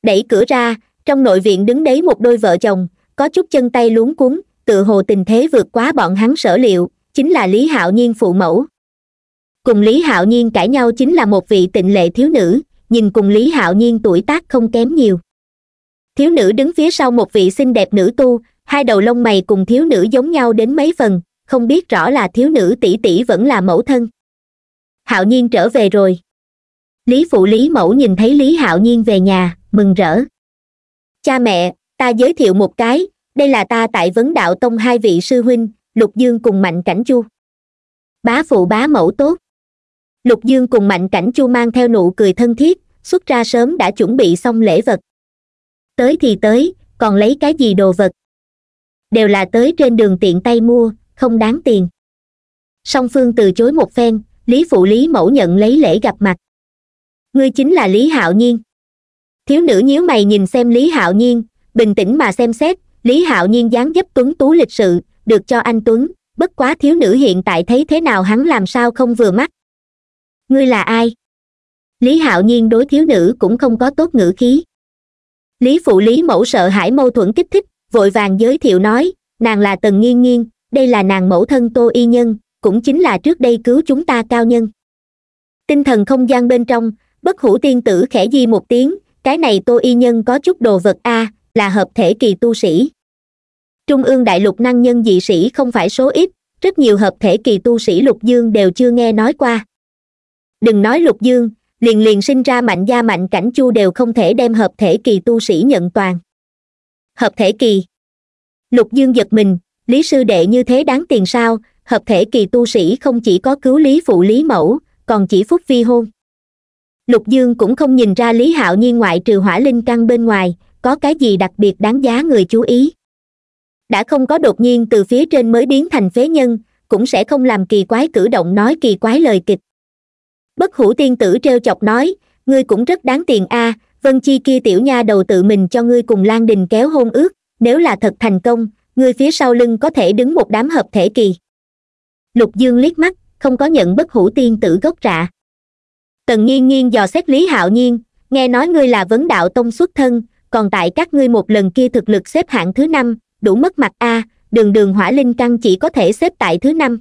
đẩy cửa ra trong nội viện đứng đấy một đôi vợ chồng có chút chân tay luống cuống tự hồ tình thế vượt quá bọn hắn sở liệu chính là lý hạo nhiên phụ mẫu cùng lý hạo nhiên cãi nhau chính là một vị tịnh lệ thiếu nữ nhìn cùng lý hạo nhiên tuổi tác không kém nhiều thiếu nữ đứng phía sau một vị xinh đẹp nữ tu hai đầu lông mày cùng thiếu nữ giống nhau đến mấy phần không biết rõ là thiếu nữ tỷ tỷ vẫn là mẫu thân hạo nhiên trở về rồi lý phụ lý mẫu nhìn thấy lý hạo nhiên về nhà mừng rỡ cha mẹ ta giới thiệu một cái đây là ta tại vấn đạo tông hai vị sư huynh lục dương cùng mạnh cảnh chu bá phụ bá mẫu tốt lục dương cùng mạnh cảnh chu mang theo nụ cười thân thiết xuất ra sớm đã chuẩn bị xong lễ vật tới thì tới còn lấy cái gì đồ vật đều là tới trên đường tiện tay mua không đáng tiền song phương từ chối một phen lý phụ lý mẫu nhận lấy lễ gặp mặt ngươi chính là lý hạo nhiên thiếu nữ nhíu mày nhìn xem lý hạo nhiên bình tĩnh mà xem xét lý hạo nhiên dáng dấp tuấn tú lịch sự được cho anh tuấn bất quá thiếu nữ hiện tại thấy thế nào hắn làm sao không vừa mắt ngươi là ai lý hạo nhiên đối thiếu nữ cũng không có tốt ngữ khí lý phụ lý mẫu sợ hãi mâu thuẫn kích thích vội vàng giới thiệu nói nàng là tần nghiên nghiên đây là nàng mẫu thân tô y nhân cũng chính là trước đây cứu chúng ta cao nhân tinh thần không gian bên trong bất hủ tiên tử khẽ di một tiếng cái này tô y nhân có chút đồ vật a là hợp thể kỳ tu sĩ trung ương đại lục năng nhân dị sĩ không phải số ít rất nhiều hợp thể kỳ tu sĩ lục dương đều chưa nghe nói qua đừng nói lục dương liền liền sinh ra mạnh gia mạnh cảnh chu đều không thể đem hợp thể kỳ tu sĩ nhận toàn hợp thể kỳ lục dương giật mình lý sư đệ như thế đáng tiền sao hợp thể kỳ tu sĩ không chỉ có cứu lý phụ lý mẫu còn chỉ phúc phi hôn lục dương cũng không nhìn ra lý hạo nhiên ngoại trừ hỏa linh căn bên ngoài có cái gì đặc biệt đáng giá người chú ý đã không có đột nhiên từ phía trên mới biến thành phế nhân cũng sẽ không làm kỳ quái cử động nói kỳ quái lời kịch bất hủ tiên tử t chọc nói ngươi cũng rất đáng tiền a vân chi kia tiểu nha đầu tự mình cho ngươi cùng lan đình kéo hôn ước nếu là thật thành công ngươi phía sau lưng có thể đứng một đám hợp thể kỳ lục dương liếc mắt không có nhận bất hủ tiên tử gốc rạ tần nghiên nghiên dò xét lý hạo nhiên nghe nói ngươi là vấn đạo tông xuất thân còn tại các ngươi một lần kia thực lực xếp hạng thứ năm đủ mất mặt a đường đường hỏa linh căn chỉ có thể xếp tại thứ năm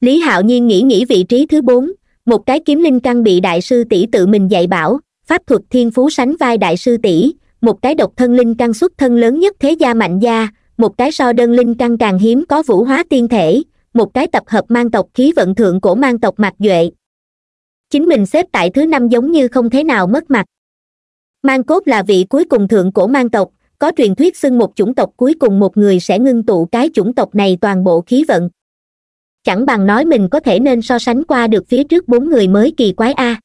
lý hạo nhiên nghĩ nghĩ vị trí thứ bốn một cái kiếm linh căn bị đại sư tỷ tự mình dạy bảo pháp thuật thiên phú sánh vai đại sư tỷ một cái độc thân linh căn xuất thân lớn nhất thế gia mạnh gia một cái so đơn linh căn càng hiếm có vũ hóa tiên thể một cái tập hợp mang tộc khí vận thượng cổ mang tộc mạc duệ chính mình xếp tại thứ năm giống như không thế nào mất mặt mang cốt là vị cuối cùng thượng cổ mang tộc có truyền thuyết xưng một chủng tộc cuối cùng một người sẽ ngưng tụ cái chủng tộc này toàn bộ khí vận chẳng bằng nói mình có thể nên so sánh qua được phía trước bốn người mới kỳ quái a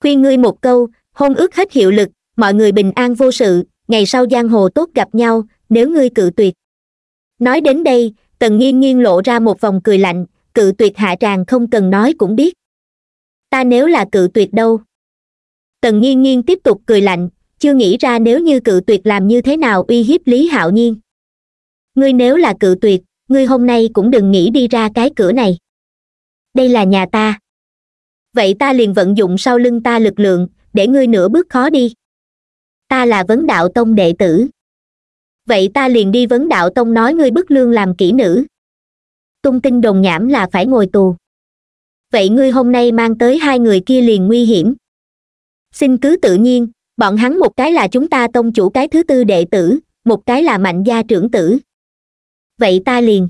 khuyên ngươi một câu hôn ước hết hiệu lực mọi người bình an vô sự ngày sau giang hồ tốt gặp nhau nếu ngươi cự tuyệt nói đến đây tần nghiên nghiêng lộ ra một vòng cười lạnh cự tuyệt hạ tràng không cần nói cũng biết ta nếu là cự tuyệt đâu tần nghiên nghiêng tiếp tục cười lạnh chưa nghĩ ra nếu như cự tuyệt làm như thế nào uy hiếp lý hạo nhiên ngươi nếu là cự tuyệt ngươi hôm nay cũng đừng nghĩ đi ra cái cửa này đây là nhà ta vậy ta liền vận dụng sau lưng ta lực lượng để ngươi nửa bước khó đi ta là vấn đạo tông đệ tử vậy ta liền đi vấn đạo tông nói ngươi bức lương làm kỹ nữ tung tin đồng nhảm là phải ngồi tù vậy ngươi hôm nay mang tới hai người kia liền nguy hiểm xin cứ tự nhiên bọn hắn một cái là chúng ta tông chủ cái thứ tư đệ tử một cái là mạnh gia trưởng tử vậy ta liền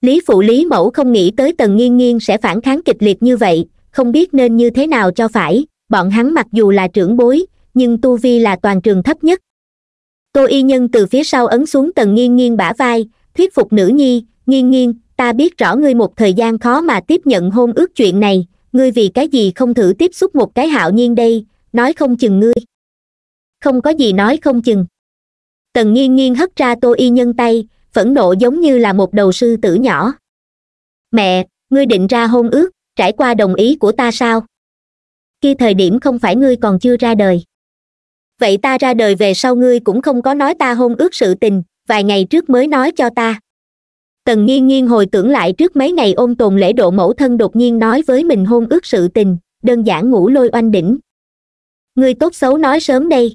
lý phụ lý mẫu không nghĩ tới tần nghiêng nghiêng sẽ phản kháng kịch liệt như vậy không biết nên như thế nào cho phải bọn hắn mặc dù là trưởng bối nhưng tu vi là toàn trường thấp nhất tô y nhân từ phía sau ấn xuống tần nghiêng nghiêng bả vai thuyết phục nữ nhi nghiêng nghiêng ta biết rõ ngươi một thời gian khó mà tiếp nhận hôn ước chuyện này ngươi vì cái gì không thử tiếp xúc một cái hạo nhiên đây nói không chừng ngươi không có gì nói không chừng tần nghiêng nghiêng hất ra tô y nhân tay phẫn nộ giống như là một đầu sư tử nhỏ mẹ ngươi định ra hôn ước trải qua đồng ý của ta sao khi thời điểm không phải ngươi còn chưa ra đời vậy ta ra đời về sau ngươi cũng không có nói ta hôn ước sự tình vài ngày trước mới nói cho ta tần nghiên nghiêng hồi tưởng lại trước mấy ngày ôn tồn lễ độ mẫu thân đột nhiên nói với mình hôn ước sự tình đơn giản ngủ lôi oanh đỉnh ngươi tốt xấu nói sớm đây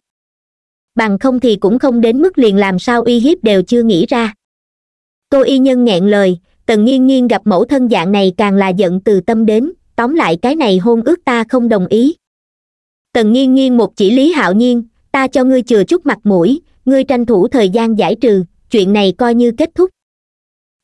bằng không thì cũng không đến mức liền làm sao uy hiếp đều chưa nghĩ ra Cô y nhân nghẹn lời tần nghiên nghiên gặp mẫu thân dạng này càng là giận từ tâm đến tóm lại cái này hôn ước ta không đồng ý tần nghiên nghiên một chỉ lý hạo nhiên ta cho ngươi chừa chút mặt mũi ngươi tranh thủ thời gian giải trừ chuyện này coi như kết thúc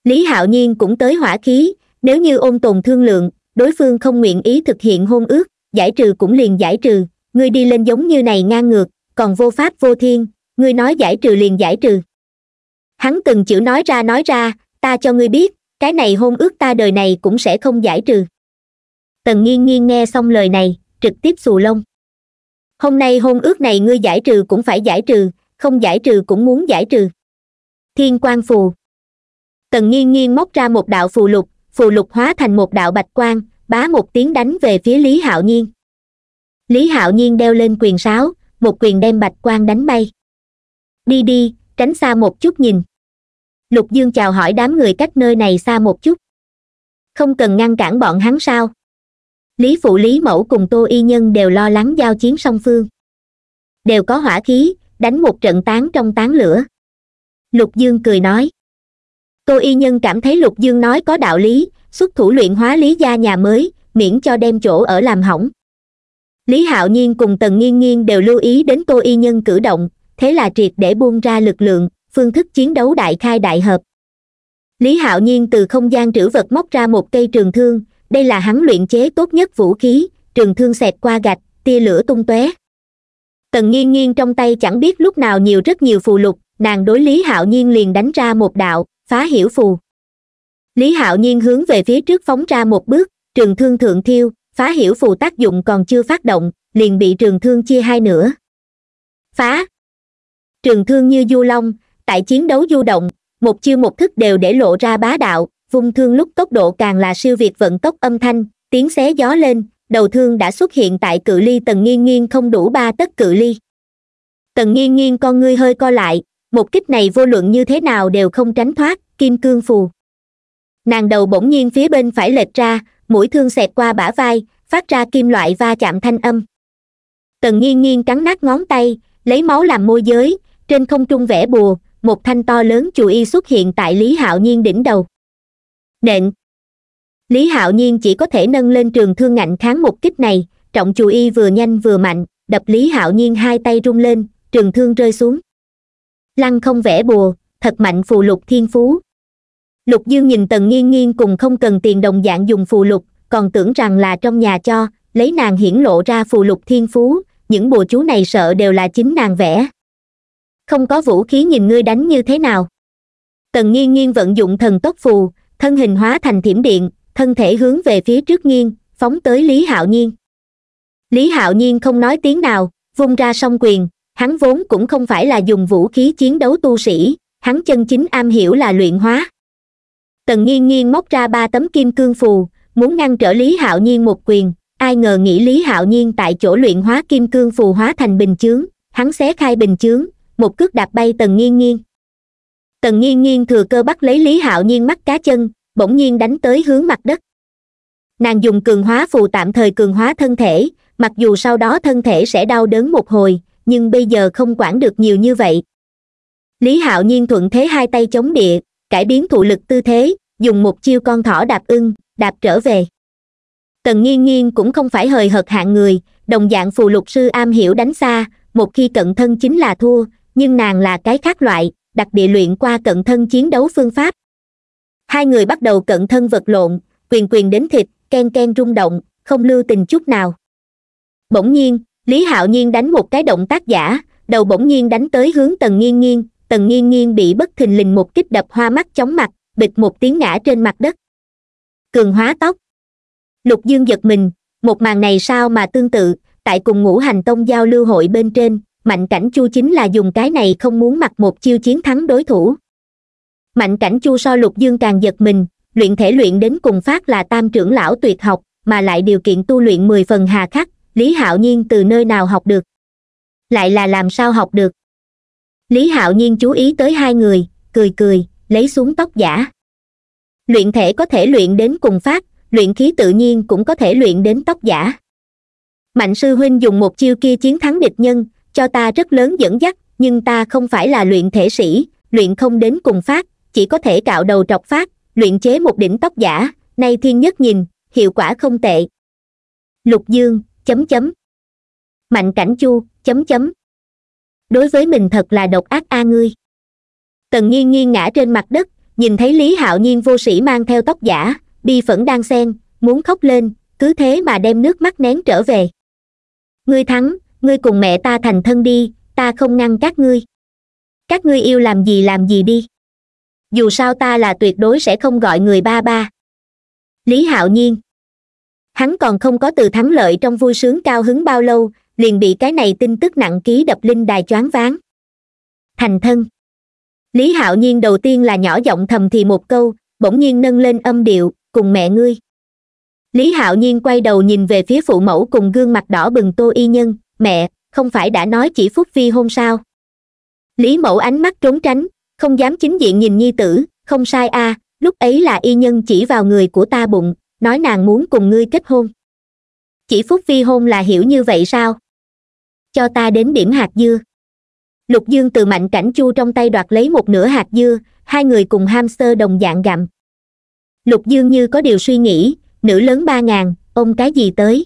lý hạo nhiên cũng tới hỏa khí nếu như ôn tồn thương lượng đối phương không nguyện ý thực hiện hôn ước giải trừ cũng liền giải trừ ngươi đi lên giống như này ngang ngược còn vô pháp vô thiên ngươi nói giải trừ liền giải trừ hắn từng chữ nói ra nói ra ta cho ngươi biết cái này hôn ước ta đời này cũng sẽ không giải trừ tần nghiên nghiên nghe xong lời này trực tiếp xù lông hôm nay hôn ước này ngươi giải trừ cũng phải giải trừ không giải trừ cũng muốn giải trừ thiên quan phù tần nghiên nghiên móc ra một đạo phù lục phù lục hóa thành một đạo bạch quang bá một tiếng đánh về phía lý hạo nhiên lý hạo nhiên đeo lên quyền sáo một quyền đem bạch quang đánh bay đi đi tránh xa một chút nhìn lục dương chào hỏi đám người cách nơi này xa một chút không cần ngăn cản bọn hắn sao lý phụ lý mẫu cùng tô y nhân đều lo lắng giao chiến song phương đều có hỏa khí đánh một trận tán trong tán lửa lục dương cười nói tô y nhân cảm thấy lục dương nói có đạo lý xuất thủ luyện hóa lý gia nhà mới miễn cho đem chỗ ở làm hỏng lý hạo nhiên cùng tần nghiên nghiên đều lưu ý đến tô y nhân cử động thế là triệt để buông ra lực lượng phương thức chiến đấu đại khai đại hợp lý hạo nhiên từ không gian trữ vật móc ra một cây trường thương đây là hắn luyện chế tốt nhất vũ khí trường thương xẹt qua gạch tia lửa tung tóe tần nghiên nghiên trong tay chẳng biết lúc nào nhiều rất nhiều phù lục nàng đối lý hạo nhiên liền đánh ra một đạo phá hiểu phù lý hạo nhiên hướng về phía trước phóng ra một bước trường thương thượng thiêu phá hiểu phù tác dụng còn chưa phát động liền bị trường thương chia hai nửa phá trường thương như du long tại chiến đấu du động một chiêu một thức đều để lộ ra bá đạo vung thương lúc tốc độ càng là siêu việt vận tốc âm thanh tiếng xé gió lên đầu thương đã xuất hiện tại cự ly tần nghiên nghiên không đủ ba tấc cự ly tần nghiên nghiên con ngươi hơi co lại một kích này vô luận như thế nào đều không tránh thoát kim cương phù nàng đầu bỗng nhiên phía bên phải lệch ra mũi thương xẹt qua bả vai phát ra kim loại va chạm thanh âm tần nghiên nghiên cắn nát ngón tay lấy máu làm môi giới trên không trung vẽ bùa một thanh to lớn chù y xuất hiện tại lý hạo nhiên đỉnh đầu nện lý hạo nhiên chỉ có thể nâng lên trường thương ngạnh kháng một kích này trọng chù y vừa nhanh vừa mạnh đập lý hạo nhiên hai tay rung lên trường thương rơi xuống lăng không vẽ bùa thật mạnh phù lục thiên phú lục dương nhìn tần nghiên nghiên cùng không cần tiền đồng dạng dùng phù lục còn tưởng rằng là trong nhà cho lấy nàng hiển lộ ra phù lục thiên phú những bùa chú này sợ đều là chính nàng vẽ không có vũ khí nhìn ngươi đánh như thế nào tần nghiên nghiên vận dụng thần tốc phù thân hình hóa thành thiểm điện thân thể hướng về phía trước nghiêng phóng tới lý hạo nhiên lý hạo nhiên không nói tiếng nào vung ra song quyền hắn vốn cũng không phải là dùng vũ khí chiến đấu tu sĩ hắn chân chính am hiểu là luyện hóa tần nghiên nghiên móc ra ba tấm kim cương phù muốn ngăn trở lý hạo nhiên một quyền ai ngờ nghĩ lý hạo nhiên tại chỗ luyện hóa kim cương phù hóa thành bình chướng hắn xé khai bình chướng một cước đạp bay tần nghiên nghiên tần nghiên nghiên thừa cơ bắt lấy lý hạo nhiên mắt cá chân bỗng nhiên đánh tới hướng mặt đất nàng dùng cường hóa phù tạm thời cường hóa thân thể mặc dù sau đó thân thể sẽ đau đớn một hồi nhưng bây giờ không quản được nhiều như vậy lý hạo nhiên thuận thế hai tay chống địa cải biến thụ lực tư thế dùng một chiêu con thỏ đạp ưng đạp trở về tần nghiên nghiên cũng không phải hời hợt hạng người đồng dạng phù lục sư am hiểu đánh xa một khi cận thân chính là thua nhưng nàng là cái khác loại đặc địa luyện qua cận thân chiến đấu phương pháp hai người bắt đầu cận thân vật lộn quyền quyền đến thịt ken ken rung động không lưu tình chút nào bỗng nhiên lý hạo nhiên đánh một cái động tác giả đầu bỗng nhiên đánh tới hướng tần nghiên nghiên tần nghiên nghiên bị bất thình lình một kích đập hoa mắt chóng mặt bịch một tiếng ngã trên mặt đất cường hóa tóc lục dương giật mình một màn này sao mà tương tự tại cùng ngũ hành tông giao lưu hội bên trên mạnh cảnh chu chính là dùng cái này không muốn mặc một chiêu chiến thắng đối thủ mạnh cảnh chu so lục dương càng giật mình luyện thể luyện đến cùng phát là tam trưởng lão tuyệt học mà lại điều kiện tu luyện mười phần hà khắc lý hạo nhiên từ nơi nào học được lại là làm sao học được lý hạo nhiên chú ý tới hai người cười cười lấy xuống tóc giả luyện thể có thể luyện đến cùng phát luyện khí tự nhiên cũng có thể luyện đến tóc giả mạnh sư huynh dùng một chiêu kia chiến thắng địch nhân cho ta rất lớn dẫn dắt nhưng ta không phải là luyện thể sĩ luyện không đến cùng phát chỉ có thể cạo đầu trọc phát luyện chế một đỉnh tóc giả nay thiên nhất nhìn hiệu quả không tệ lục dương chấm chấm mạnh cảnh chu chấm chấm đối với mình thật là độc ác a ngươi tần nghiên nghiêng ngã trên mặt đất nhìn thấy lý hạo nhiên vô sĩ mang theo tóc giả bi phẫn đang xen muốn khóc lên cứ thế mà đem nước mắt nén trở về ngươi thắng ngươi cùng mẹ ta thành thân đi ta không ngăn các ngươi các ngươi yêu làm gì làm gì đi dù sao ta là tuyệt đối sẽ không gọi người ba ba lý hạo nhiên hắn còn không có từ thắng lợi trong vui sướng cao hứng bao lâu liền bị cái này tin tức nặng ký đập linh đài choáng váng thành thân lý hạo nhiên đầu tiên là nhỏ giọng thầm thì một câu bỗng nhiên nâng lên âm điệu cùng mẹ ngươi lý hạo nhiên quay đầu nhìn về phía phụ mẫu cùng gương mặt đỏ bừng tô y nhân mẹ không phải đã nói chỉ phúc phi hôn sao lý mẫu ánh mắt trốn tránh không dám chính diện nhìn nhi tử không sai a à, lúc ấy là y nhân chỉ vào người của ta bụng nói nàng muốn cùng ngươi kết hôn chỉ phúc phi hôn là hiểu như vậy sao cho ta đến điểm hạt dưa lục dương từ mạnh cảnh chu trong tay đoạt lấy một nửa hạt dưa hai người cùng hamster đồng dạng gặm lục dương như có điều suy nghĩ nữ lớn ba ngàn ông cái gì tới